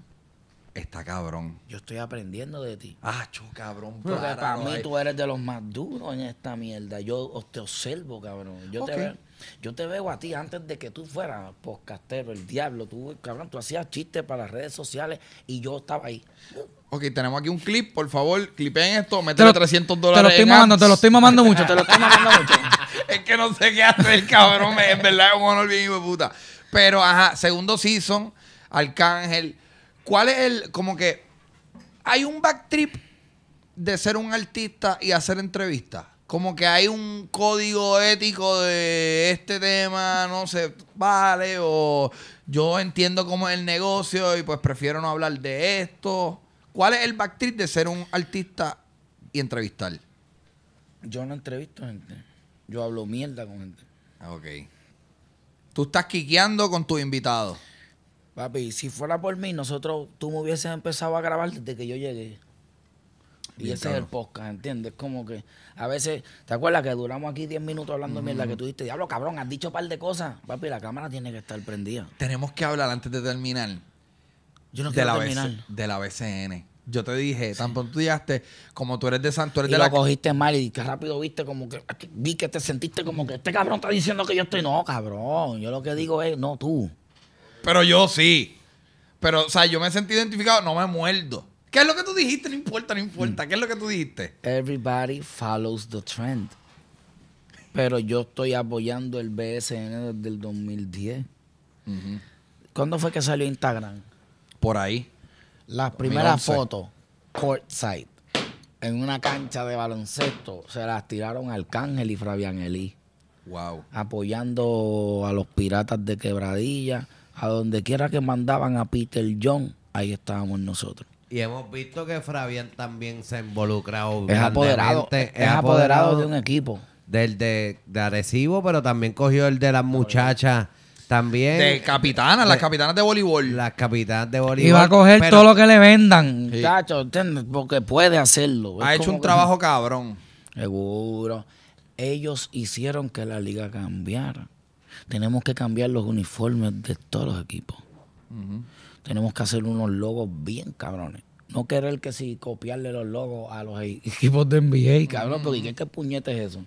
Está cabrón. Yo estoy aprendiendo de ti. Ah, chu, cabrón. Porque para, mí eh. tú eres de los más duros en esta mierda. Yo te observo, cabrón. Yo te veo. Yo te veo a ti antes de que tú fueras podcastero, el diablo. Tú, cabrón, tú hacías chistes para las redes sociales y yo estaba ahí. Ok, tenemos aquí un clip, por favor, clipeen esto, métele 300 dólares. Te lo estoy mamando, te lo estoy mamando mucho, te lo estoy mamando mucho. es que no sé qué hacer, cabrón. en verdad es un honor bien hijo de puta. Pero, ajá, segundo season, Arcángel. ¿Cuál es el, como que, hay un back trip de ser un artista y hacer entrevistas? como que hay un código ético de este tema, no sé, vale, o yo entiendo cómo es el negocio y pues prefiero no hablar de esto. ¿Cuál es el backtrip de ser un artista y entrevistar? Yo no entrevisto gente. Yo hablo mierda con gente. Ah, ok. Tú estás quiqueando con tus invitados. Papi, si fuera por mí, nosotros, tú me hubieses empezado a grabar desde que yo llegué. Y ese es el podcast, ¿entiendes? Como que a veces, ¿te acuerdas que duramos aquí 10 minutos hablando de mierda que tú dijiste, diablo cabrón, has dicho un par de cosas? Papi, la cámara tiene que estar prendida. Tenemos que hablar antes de terminar. Yo no quiero terminar. de la BCN. Yo te dije, tampoco tú dijiste como tú eres de Santo eres y de lo cogiste mal y qué rápido viste, como que vi que te sentiste como que este cabrón está diciendo que yo estoy. No, cabrón. Yo lo que digo es, no tú. Pero yo sí. Pero, o sea, yo me sentí identificado, no me muerdo. ¿Qué es lo que tú dijiste? No importa, no mm. importa. ¿Qué es lo que tú dijiste? Everybody follows the trend. Pero yo estoy apoyando el BSN desde el 2010. ¿Cuándo fue que salió Instagram? Por ahí. Las primeras fotos, courtside, en una cancha de baloncesto, se las tiraron Arcángel y Fabián Elí. Wow. Apoyando a los piratas de Quebradilla, a donde quiera que mandaban a Peter John, ahí estábamos nosotros. Y hemos visto que Fabián también se ha involucrado. Es apoderado, es, apoderado, de un equipo. Del de, de Arecibo, pero también cogió el de las muchachas. También. De capitanas, las capitanas de voleibol. Las capitanas de voleibol. Y va a coger todo lo que le vendan, porque puede hacerlo. Ha hecho un trabajo cabrón. Seguro. Ellos hicieron que la liga cambiara. Tenemos que cambiar los uniformes de todos los equipos tenemos que hacer unos logos bien cabrones. No querer que si copiarle los logos a los e- equipos de NBA, cabrón, porque ¿qué, puñete es eso?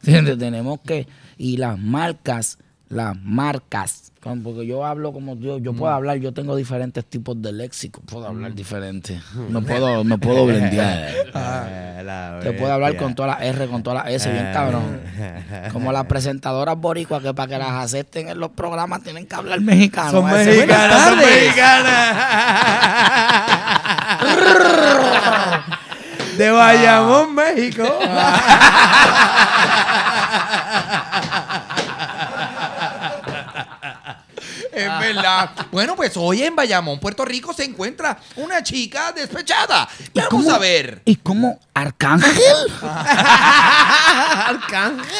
¿Entiendes? Tenemos que. Y las marcas las marcas. Porque yo hablo como yo, yo puedo mm. hablar, yo tengo diferentes tipos de léxico, puedo hablar mm. diferente. No puedo, No puedo blindear. Eh, te puedo hablar con toda la R, con toda la S, bien eh. cabrón. Como las presentadoras boricuas que para que las acepten en los programas tienen que hablar mexicano. Son mexicanas, mexicanas. De Bayamón, ah. México. Bueno, pues hoy en Bayamón, Puerto Rico, se encuentra una chica despechada. Vamos cómo, a ver. ¿Y cómo? ¿Arcángel? ¿Arcángel?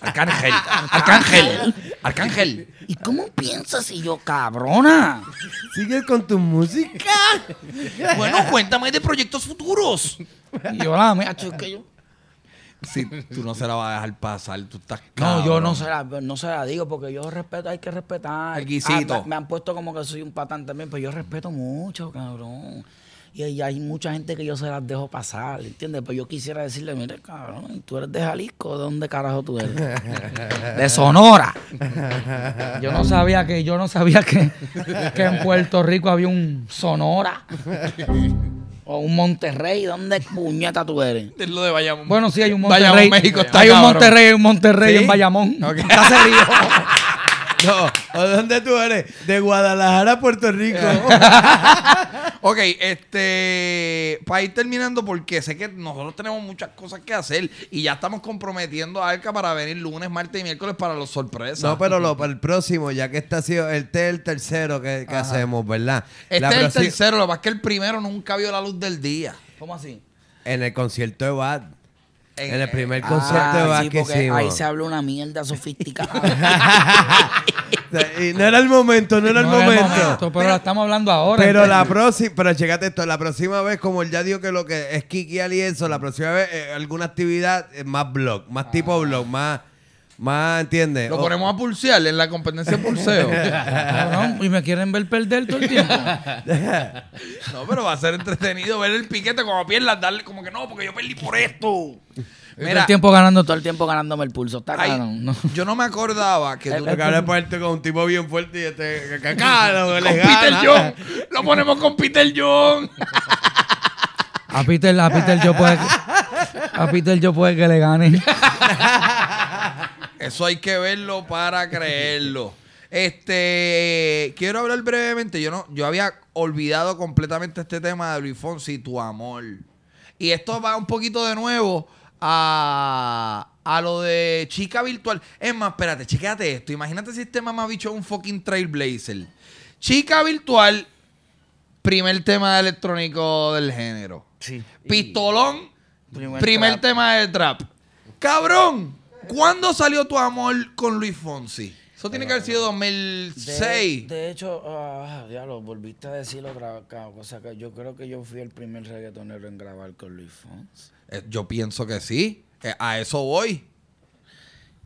Arcángel. Arcángel. Arcángel. ¿Y cómo piensas y yo, cabrona? Sigue con tu música? Bueno, cuéntame de proyectos futuros. Y yo la yo si tú no se la vas a dejar pasar, tú estás No, yo no se, la, no se la digo porque yo respeto, hay que respetar. Ah, me, han puesto como que soy un patán también, pero yo respeto mucho, cabrón. Y, hay mucha gente que yo se las dejo pasar, ¿entiendes? Pero pues yo quisiera decirle, mire, cabrón, tú eres de Jalisco, ¿de dónde carajo tú eres? de Sonora. Yo no sabía que, yo no sabía que, que en Puerto Rico había un Sonora. O un Monterrey, ¿dónde puñeta tú eres? Es lo de Bayamón. Bueno, sí, hay un Monterrey. en México está hay un Monterrey, hay un Monterrey en Bayamón. Está Ya no, ¿o dónde tú eres? De Guadalajara a Puerto Rico. ok, este. Para ir terminando, porque sé que nosotros tenemos muchas cosas que hacer y ya estamos comprometiendo a Arca para venir lunes, martes y miércoles para los sorpresas. No, pero lo, para el próximo, ya que este ha sido. Este es el tercero que, hacemos, ¿verdad? Este es el tercero, lo que pasa es que el primero nunca vio la luz del día. ¿Cómo así? En el concierto de Bad. En, el primer ah, concierto de sí, Ahí se habló una mierda sofisticada. no era el momento, no era el momento. pero, estamos hablando ahora. Pero la próxima, pero chécate esto, la próxima vez, como él ya dijo que lo que es Kiki Alienzo, la próxima vez eh, alguna actividad eh, más blog, más tipo ah. blog, más más, entiende Lo ponemos a pulsearle en la competencia de pulseo. y me quieren ver perder todo el tiempo. no, pero va a ser entretenido ver el piquete como pierdas, darle como que no, porque yo perdí por esto. Mira, todo el tiempo ganando, todo el tiempo ganándome el pulso. Yo no me acordaba que tú acabas de con un tipo bien fuerte y este con Peter Lo ponemos con Peter John. a Peter, a puede, a yo puede que le gane. Eso hay que verlo para creerlo. Este, quiero hablar brevemente. Yo no, yo había olvidado completamente este tema de Luis Fonsi, tu amor. Y esto va un poquito de nuevo a, a lo de chica virtual. Es más, espérate, chequéate esto. Imagínate si este mamá bicho un fucking trailblazer. Chica virtual, primer tema de electrónico del género. Sí. Pistolón, primer tema de trap. Cabrón, ¿Cuándo salió tu amor con Luis Fonsi? Eso tiene que haber sido 2006. De, hecho, ah, ya lo volviste a decir otra cosa. yo creo que yo fui el primer reggaetonero en grabar con Luis Fonsi. Eh, yo pienso que sí. Eh, a eso voy.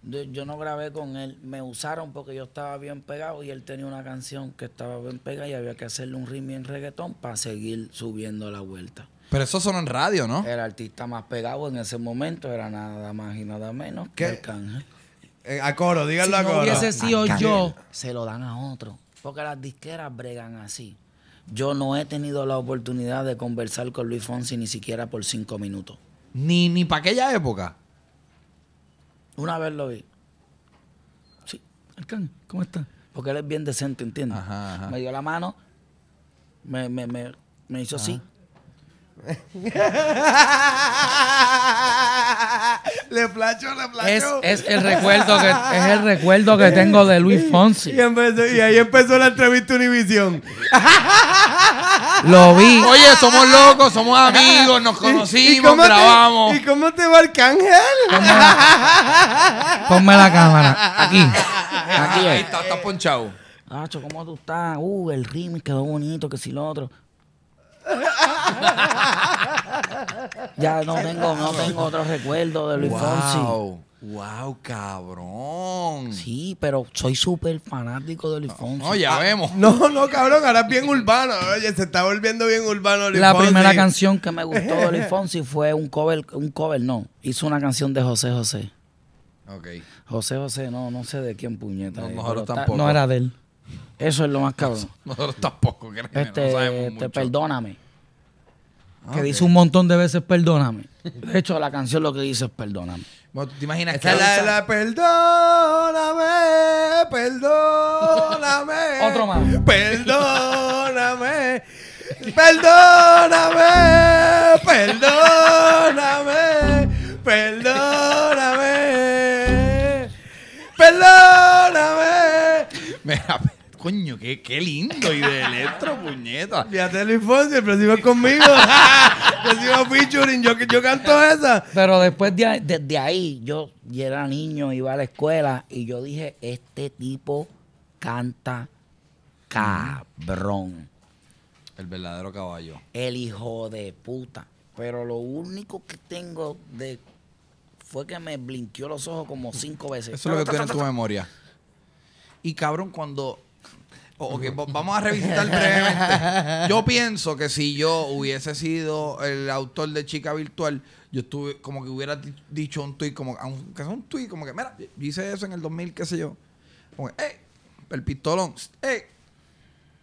Yo, no grabé con él. Me usaron porque yo estaba bien pegado y él tenía una canción que estaba bien pegada y había que hacerle un ritmo en reggaetón para seguir subiendo la vuelta. Pero eso son en radio, ¿no? El artista más pegado en ese momento era nada más y nada menos que Arcángel. Eh, a coro, díganlo a coro. Y hubiese sido yo. Se lo dan a otro. Porque las disqueras bregan así. Yo no he tenido la oportunidad de conversar con Luis Fonsi ni siquiera por cinco minutos. Ni, ni para aquella época. Una vez lo vi. Sí, Arcángel, ¿cómo está? Porque él es bien decente, ¿entiendes? Me dio la mano, me, hizo sí. así le placho, le placho. Es, es, el recuerdo que, es el recuerdo que tengo de Luis Fonsi. Y, ahí empezó la entrevista Univisión. Lo vi. Oye, somos locos, somos amigos, nos conocimos, grabamos. ¿Y cómo te va Arcángel? Ponme la, ponme la cámara. Aquí. Ah, Aquí. Ahí está, está ponchado. Nacho, ¿cómo tú estás? Uh, el ritmo quedó bonito, que si lo otro. ya no tengo, no tengo otro recuerdo de Luis Fonsi. Wow, cabrón. Sí, pero soy súper fanático de Luis Fonsi. No, ya ah. vemos. No, no, cabrón, ahora es bien urbano. Oye, se está volviendo bien urbano Luis La primera canción que me gustó de Luis Fonsi fue un cover, un cover no, hizo una canción de José José. Ok. José José, no, no sé de quién puñeta. no era de él. Eso es lo más cabrón. Nosotros tampoco créeme, este, no sabemos este, perdóname. Ah, que dice un montón de veces perdóname. De hecho, la canción lo que dice es perdóname. te imaginas que la, la perdóname, perdóname. Otro más. Perdóname. Perdóname, perdóname, perdóname, perdóname coño, qué, lindo. Y de electro, puñeta. Fíjate Luis Fonsi, el próximo es conmigo. el featuring, yo, yo canto esa. Pero después de, desde ahí, yo, era niño, iba a la escuela y yo dije, este tipo canta cabrón. El verdadero caballo. El hijo de puta. Pero lo único que tengo de fue que me blinqueó los ojos como cinco veces. Eso es lo que tiene en tu memoria. Y cabrón, cuando vamos a revisitar brevemente. Yo pienso que si yo hubiese sido el autor de Chica Virtual, yo estuve como que hubiera dicho un tuit, como aunque es un como que, mira, hice eso en el 2000, qué sé yo. Como eh, el pistolón, hey, eh,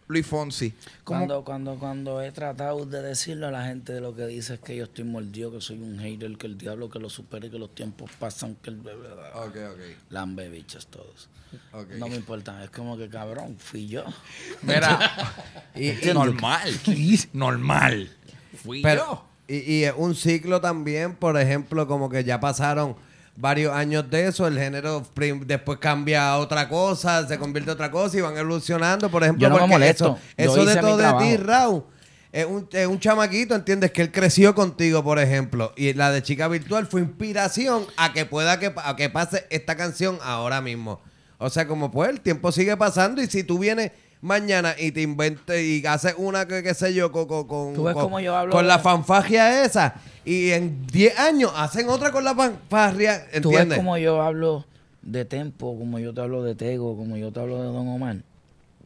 Luis Fonsi. Cuando, cuando, cuando he tratado de decirle a la gente de lo que dice es que yo estoy mordido, que soy un hater, que el diablo que lo supere, que los tiempos pasan, que el bebé. ok. ok. Lambe bichos todos. No me importa, es como que cabrón, fui yo. Mira, normal, normal. Fui yo. Y, y es un ciclo también, por ejemplo, como que ya pasaron varios años de eso, el género después cambia a otra cosa, se convierte otra cosa y van evolucionando. Por ejemplo, eso, de todo de ti, Raúl. Es un, chamaquito, ¿entiendes? Que él creció contigo, por ejemplo. Y la de Chica Virtual fue inspiración a que pueda que, que pase esta canción ahora mismo. O sea, como pues el tiempo sigue pasando y si tú vienes mañana y te inventes y haces una, que qué sé yo, con, con, yo con la fanfagia esa. Y en 10 años hacen otra con la fanfagia, ¿entiendes? Tú ves como yo hablo de Tempo, como yo te hablo de Tego, como yo te hablo de Don Omar.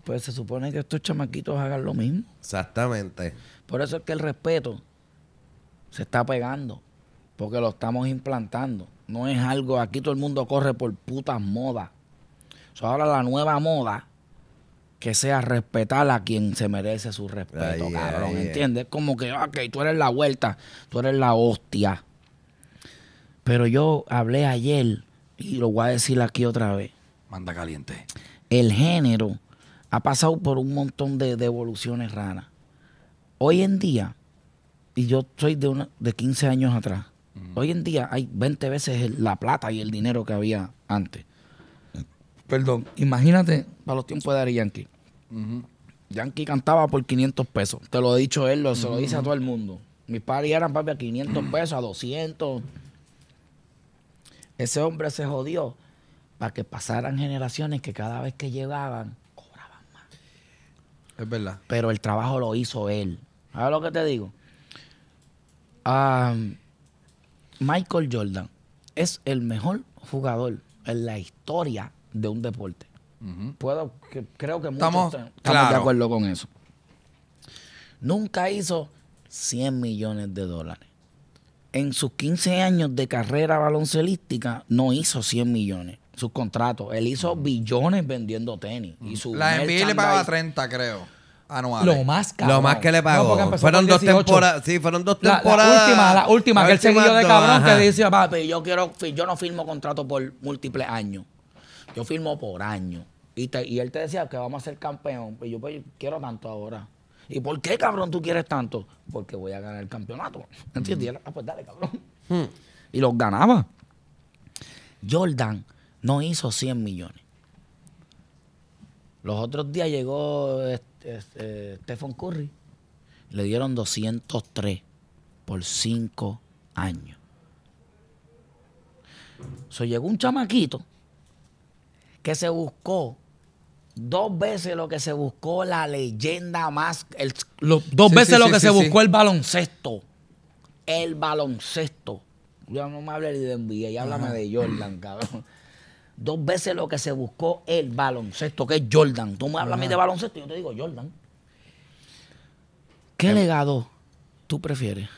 Pues se supone que estos chamaquitos hagan lo mismo. Exactamente. Por eso es que el respeto se está pegando, porque lo estamos implantando. No es algo, aquí todo el mundo corre por putas modas. ahora la nueva moda que sea respetar a quien se merece su respeto, cabrón. Eh. ¿Entiendes? Como que, ok, ah, tú eres la vuelta, tú eres la hostia. Pero yo hablé ayer, y lo voy a decir aquí otra vez. Manda caliente. El género ha pasado por un montón de, devoluciones raras. Hoy en día, y yo soy de, una, de 15 años atrás, hoy en día hay 20 veces la plata y el dinero que había antes perdón, imagínate para los tiempos de Ari Yankee. Yankee cantaba por 500 pesos. Te lo he dicho él, lo, se lo dice a todo el mundo. Mis padres eran papi a 500 pesos, a 200. Ese hombre se jodió para que pasaran generaciones que cada vez que llegaban cobraban más. Es verdad. Pero el trabajo lo hizo él. ¿Sabes lo que te digo? Michael Jordan es el mejor jugador en la historia de un deporte. Puedo, creo que muchos estamos de acuerdo con eso. Nunca hizo 100 millones de dólares. En sus 15 años de carrera baloncelística no hizo 100 millones. Sus contratos. Él hizo billones vendiendo tenis. y su la NBA le pagaba 30, creo. Anuales. Lo más Lo más que le pagó. fueron, dos temporadas, sí, fueron dos temporadas. La, última, la última, que él se de cabrón, dice, papi, yo quiero, yo no firmo contrato por múltiples años. Yo firmo por año. Y, y él te decía que vamos a ser campeón. Y pues, yo, quiero tanto ahora. ¿Y por qué, cabrón, tú quieres tanto? Porque voy a ganar el campeonato. ¿Entiendes? Ah Pues dale, cabrón. Hmm. Y los ganaba. Jordan no hizo 100 millones. Los otros días llegó este, este Stephen Curry. Le dieron 203 por 5 años. Soy llegó un chamaquito que se buscó dos veces lo que se buscó la leyenda más, el, dos veces lo que se buscó el baloncesto. El baloncesto. Ya no me hables de NBA, ya háblame de Jordan, cabrón. Dos veces lo que se buscó el baloncesto, que es Jordan. Tú me hablas de baloncesto, y yo te digo Jordan. ¿Qué em. legado tú prefieres?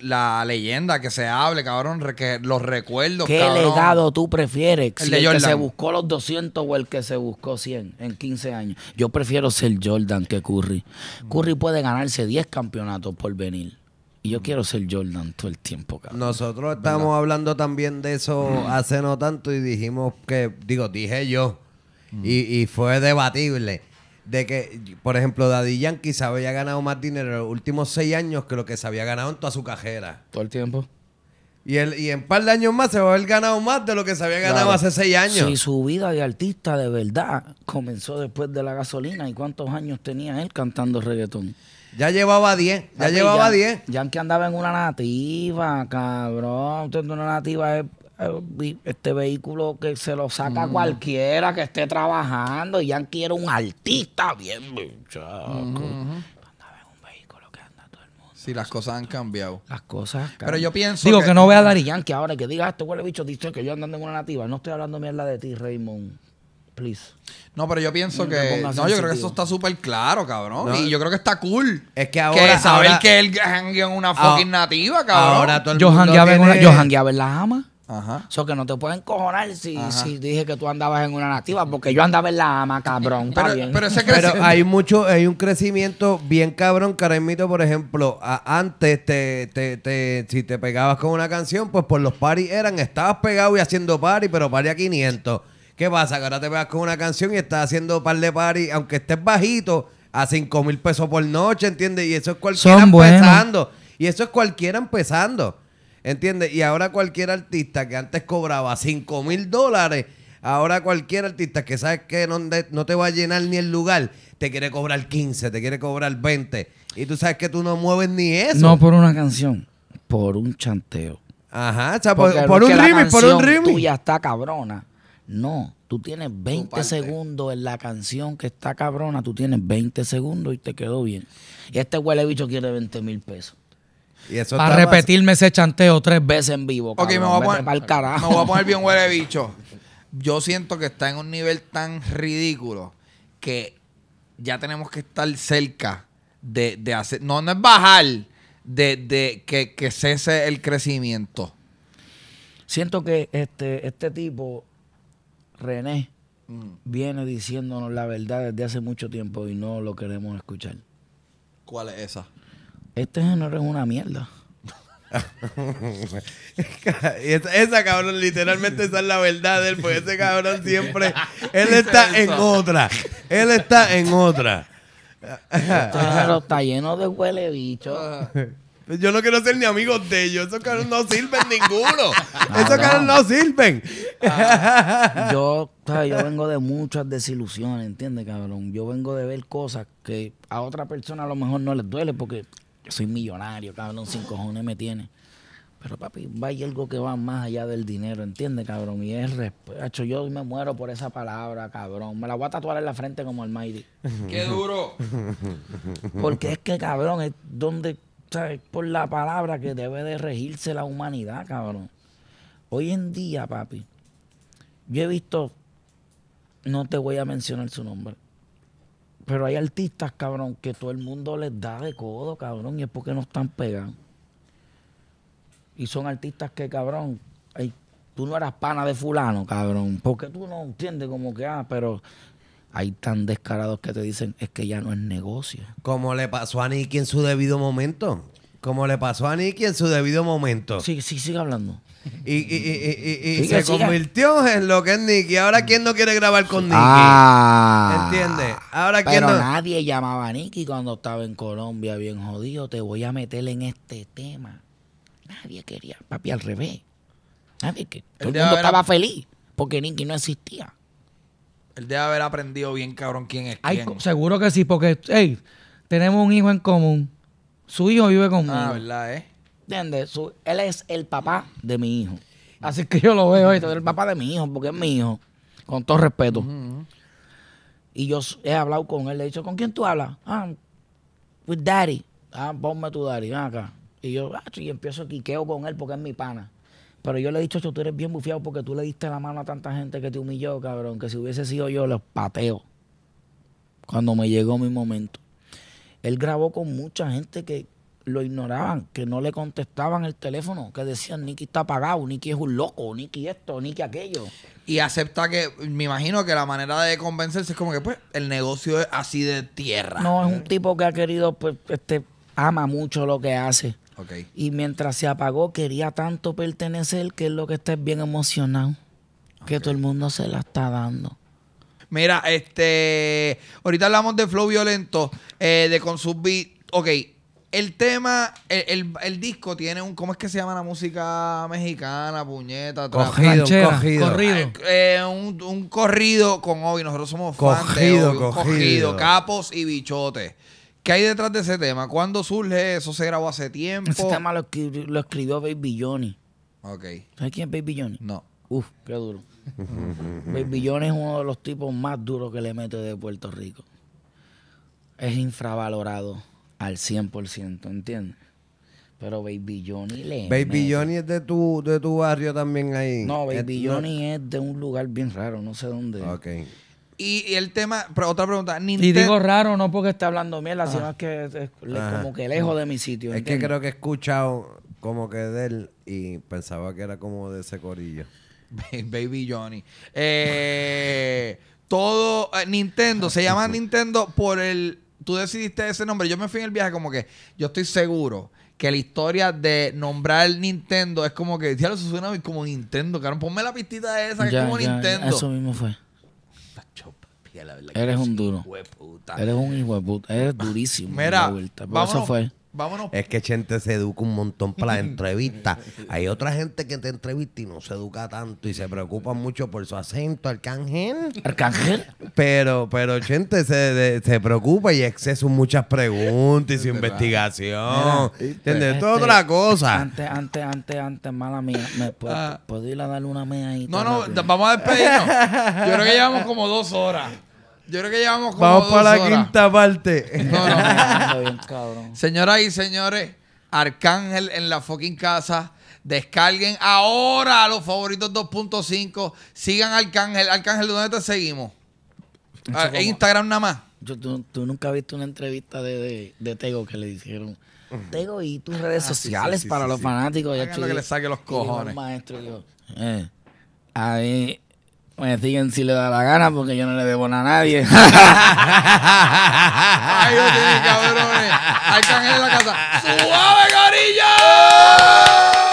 la leyenda que se hable, cabrón, los recuerdos. ¿Qué legado tú prefieres? el, que se buscó los 200 o el que se buscó 100 en 15 años. Yo prefiero ser Jordan que Curry. Mm. Curry puede ganarse 10 campeonatos por venir. Y yo mm. quiero ser Jordan todo el tiempo, cabrón. Nosotros estamos hablando también de eso mm. hace no tanto y dijimos que, digo, dije yo, y fue debatible de que, por ejemplo, Daddy Yankee se había ganado más dinero en los últimos seis años que lo que se había ganado en toda su cajera. Todo el tiempo. Y, en un par de años más se va a haber ganado más de lo que se había ganado hace seis años. Si su vida de artista de verdad comenzó después de la gasolina, ¿y cuántos años tenía él cantando reggaetón? Ya llevaba 10, ya llevaba 10. Yankee andaba en una nativa, cabrón. Usted en una nativa es eh, este vehículo que se lo saca mm. cualquiera que esté trabajando. Y ya era un artista bien, mm-hmm. todo el las cosas han cambiado. Las cosas Pero yo pienso. Digo que, no vea a Dari que ahora que diga, ah, este huele bicho, dice que yo andando en una nativa. No estoy hablando mierda de ti, Raymond. Please. No, pero yo pienso que. No, yo creo que eso está súper claro, cabrón. Y yo creo que está cool. Es que ahora. Que saber que él hangue en una fucking ah, nativa, cabrón. Ahora todo el yo mundo. yo en la ama. Ajá. que no te pueden cojonar si, dije que tú andabas en una nativa, porque yo andaba en la ama, cabrón. Pero, pero, hay mucho, hay un crecimiento bien cabrón, caramito. por ejemplo, antes te, te, si te pegabas con una canción, pues por los paris eran, estabas pegado y haciendo party, pero party a 500. ¿Qué pasa? Que ahora te pegas con una canción y estás haciendo par de paris aunque estés bajito, a 5 mil pesos por noche, ¿entiendes? Y eso es cualquiera empezando. Y eso es cualquiera empezando. ¿Entiendes? Y ahora cualquier artista que antes cobraba 5 mil dólares, ahora cualquier artista que sabes que no, no, te va a llenar ni el lugar, te quiere cobrar 15, te quiere cobrar 20. Y tú sabes que tú no mueves ni eso. No por una canción, por un chanteo. Ajá, o sea, por, un remix, por un remix. Tú ya está cabrona. No, tú tienes 20 segundos en la canción que está cabrona, tú tienes 20 segundos y te quedó bien. Y este huele bicho quiere 20 mil pesos a repetirme ese chanteo tres veces en vivo. Ok, me, voy a poner, carajo. me voy bien huele bicho. Yo siento que está en un nivel tan ridículo que ya tenemos que estar cerca de, hacer. No, no es bajar, de, que, cese el crecimiento. Siento que este, este tipo, René, mm. viene diciéndonos la verdad desde hace mucho tiempo y no lo queremos escuchar. ¿Cuál es esa? este género es una mierda. esa, cabrón, literalmente esa es la verdad de él, porque ese cabrón siempre, él está en otra, él está en otra. Este está lleno de huele bicho. Yo no quiero ser ni amigo de ellos. Esos cabrones no sirven ninguno. Ah, esos cabrones no sirven. Ah. yo, yo vengo de muchas desilusiones, ¿entiendes, cabrón? Yo vengo de ver cosas que a otra persona a lo mejor no les duele porque soy millonario, cabrón, sin cojones me tiene. Pero papi, va y algo que va más allá del dinero, ¿entiendes, cabrón? Y es respeto. Yo me muero por esa palabra, cabrón. Me la voy a tatuar en la frente como al Mighty. ¡Qué duro! Porque es que, cabrón, es donde, ¿sabes? Por la palabra que debe de regirse la humanidad, cabrón. Hoy en día, papi, yo he visto, no te voy a mencionar su nombre, pero hay artistas, cabrón, que todo el mundo les da de codo, cabrón, y es porque no están pegados. Y son artistas que, cabrón, tú no eras pana de fulano, cabrón, porque tú no entiendes como que, ah, pero hay tan descarados que te dicen, es que ya no es negocio. Como le pasó a Nicky en su debido momento. Como le pasó a Nicky en su debido momento. Sí, sí, sigue hablando. Y, se convirtió en lo que es Nicky. Ahora, ¿quién no quiere grabar con Nicky? Ah, ¿Entiendes? Ahora, nadie llamaba a Nicky cuando estaba en Colombia, bien jodido. Te voy a meter en este tema. Nadie quería, papi, al revés. Nadie que Todo el mundo estaba feliz porque Nicky no existía. Él debe haber aprendido bien, cabrón, quién es quién. Seguro que sí, porque, hey, tenemos un hijo en común. Su hijo vive conmigo. Ah, ¿verdad, eh? ¿Entiendes? él es el papá de mi hijo. Así que yo lo veo, el papá de mi hijo, porque es mi hijo, con todo respeto. Y yo he hablado con él, le he dicho, ¿con quién tú hablas? Ah, with daddy. Ah, ponme tu daddy, acá. Y yo, y ah, empiezo a quiqueo con él porque es mi pana. Pero yo le he dicho, tú eres bien bufiado porque tú le diste la mano a tanta gente que te humilló, cabrón, que si hubiese sido yo, los pateo. Cuando me llegó mi momento. Él grabó con mucha gente que, lo ignoraban, que no le contestaban el teléfono, que decían Niki está apagado, Niki es un loco, Niki esto, Niki aquello. Y acepta que, me imagino que la manera de convencerse es como que pues el negocio es así de tierra. No, es un tipo que ha querido, pues, este, ama mucho lo que hace. Ok. Y mientras se apagó, quería tanto pertenecer que es lo que está bien emocionado. Que todo el mundo se la está dando. Mira, este. Ahorita hablamos de flow violento, eh, de Consum Beat. Ok, el tema, el, disco tiene un. ¿Cómo es que se llama la música mexicana? Puñeta, cogido, Corrido. Eh, un, corrido con hoy. Nosotros somos fans capos y bichotes. ¿Qué hay detrás de ese tema? ¿Cuándo surge eso? ¿Se grabó hace tiempo? Ese tema lo, escribió Baby Johnny. Ok. ¿Sabes quién es Baby Johnny? No. Uf, qué duro. Baby Johnny es uno de los tipos más duros que le mete de Puerto Rico. Es infravalorado al 100%, ¿entiendes? Pero Baby Johnny le. Baby Johnny es de tu, de tu barrio también ahí. No, Baby Johnny es de un lugar bien raro, no sé dónde. Ok. Y, el tema, otra pregunta. Y digo raro no porque esté hablando mierda, ah. sino que es, ah. como que lejos de mi sitio. Es que creo que he escuchado como que de él y pensaba que era como de ese corillo. Baby Johnny. Eh, todo eh, Nintendo, se llama Nintendo por el tú decidiste ese nombre. Yo me fui en el viaje como que yo estoy seguro que la historia de nombrar Nintendo es como que, ya lo suena como Nintendo, cabrón. Ponme la pistita de esa que es como Nintendo. Eso mismo fue. Eres un duro. Eres un hijo de puta. Eres durísimo. Mira, eso fue. Es que gente se educa un montón para la entrevista. Hay otra gente que te entrevista y no se educa tanto y se preocupa mucho por su acento, arcángel. Arcángel. Pero, pero gente se, se preocupa y exceso muchas preguntas y su investigación. ¿Entiendes? Este, es este, otra cosa. Antes, antes, antes, antes, mala mía. ¿Me puedo, ah. ¿puedo ir a darle una mea ahí? No, no, vamos a despedirnos. Yo creo que llevamos como dos horas. Yo creo que llevamos como Vamos para la quinta parte. No, no, Señoras y señores, Arcángel en la fucking casa. Descarguen ahora los favoritos 2.5. Sigan Arcángel. Arcángel, ¿dónde te seguimos? Ah, en Instagram nada más. tú, nunca has visto una entrevista de, de, Tego que le dijeron. Tego, ¿y tus ah, redes sociales para los fanáticos? Hagan lo que le saque los cojones. Maestro, yo, eh, ahí me siguen si le da la gana porque yo no le debo nada a nadie. Ay, ustedes cabrones. Arcángel en la casa. ¡Suave, gorilla!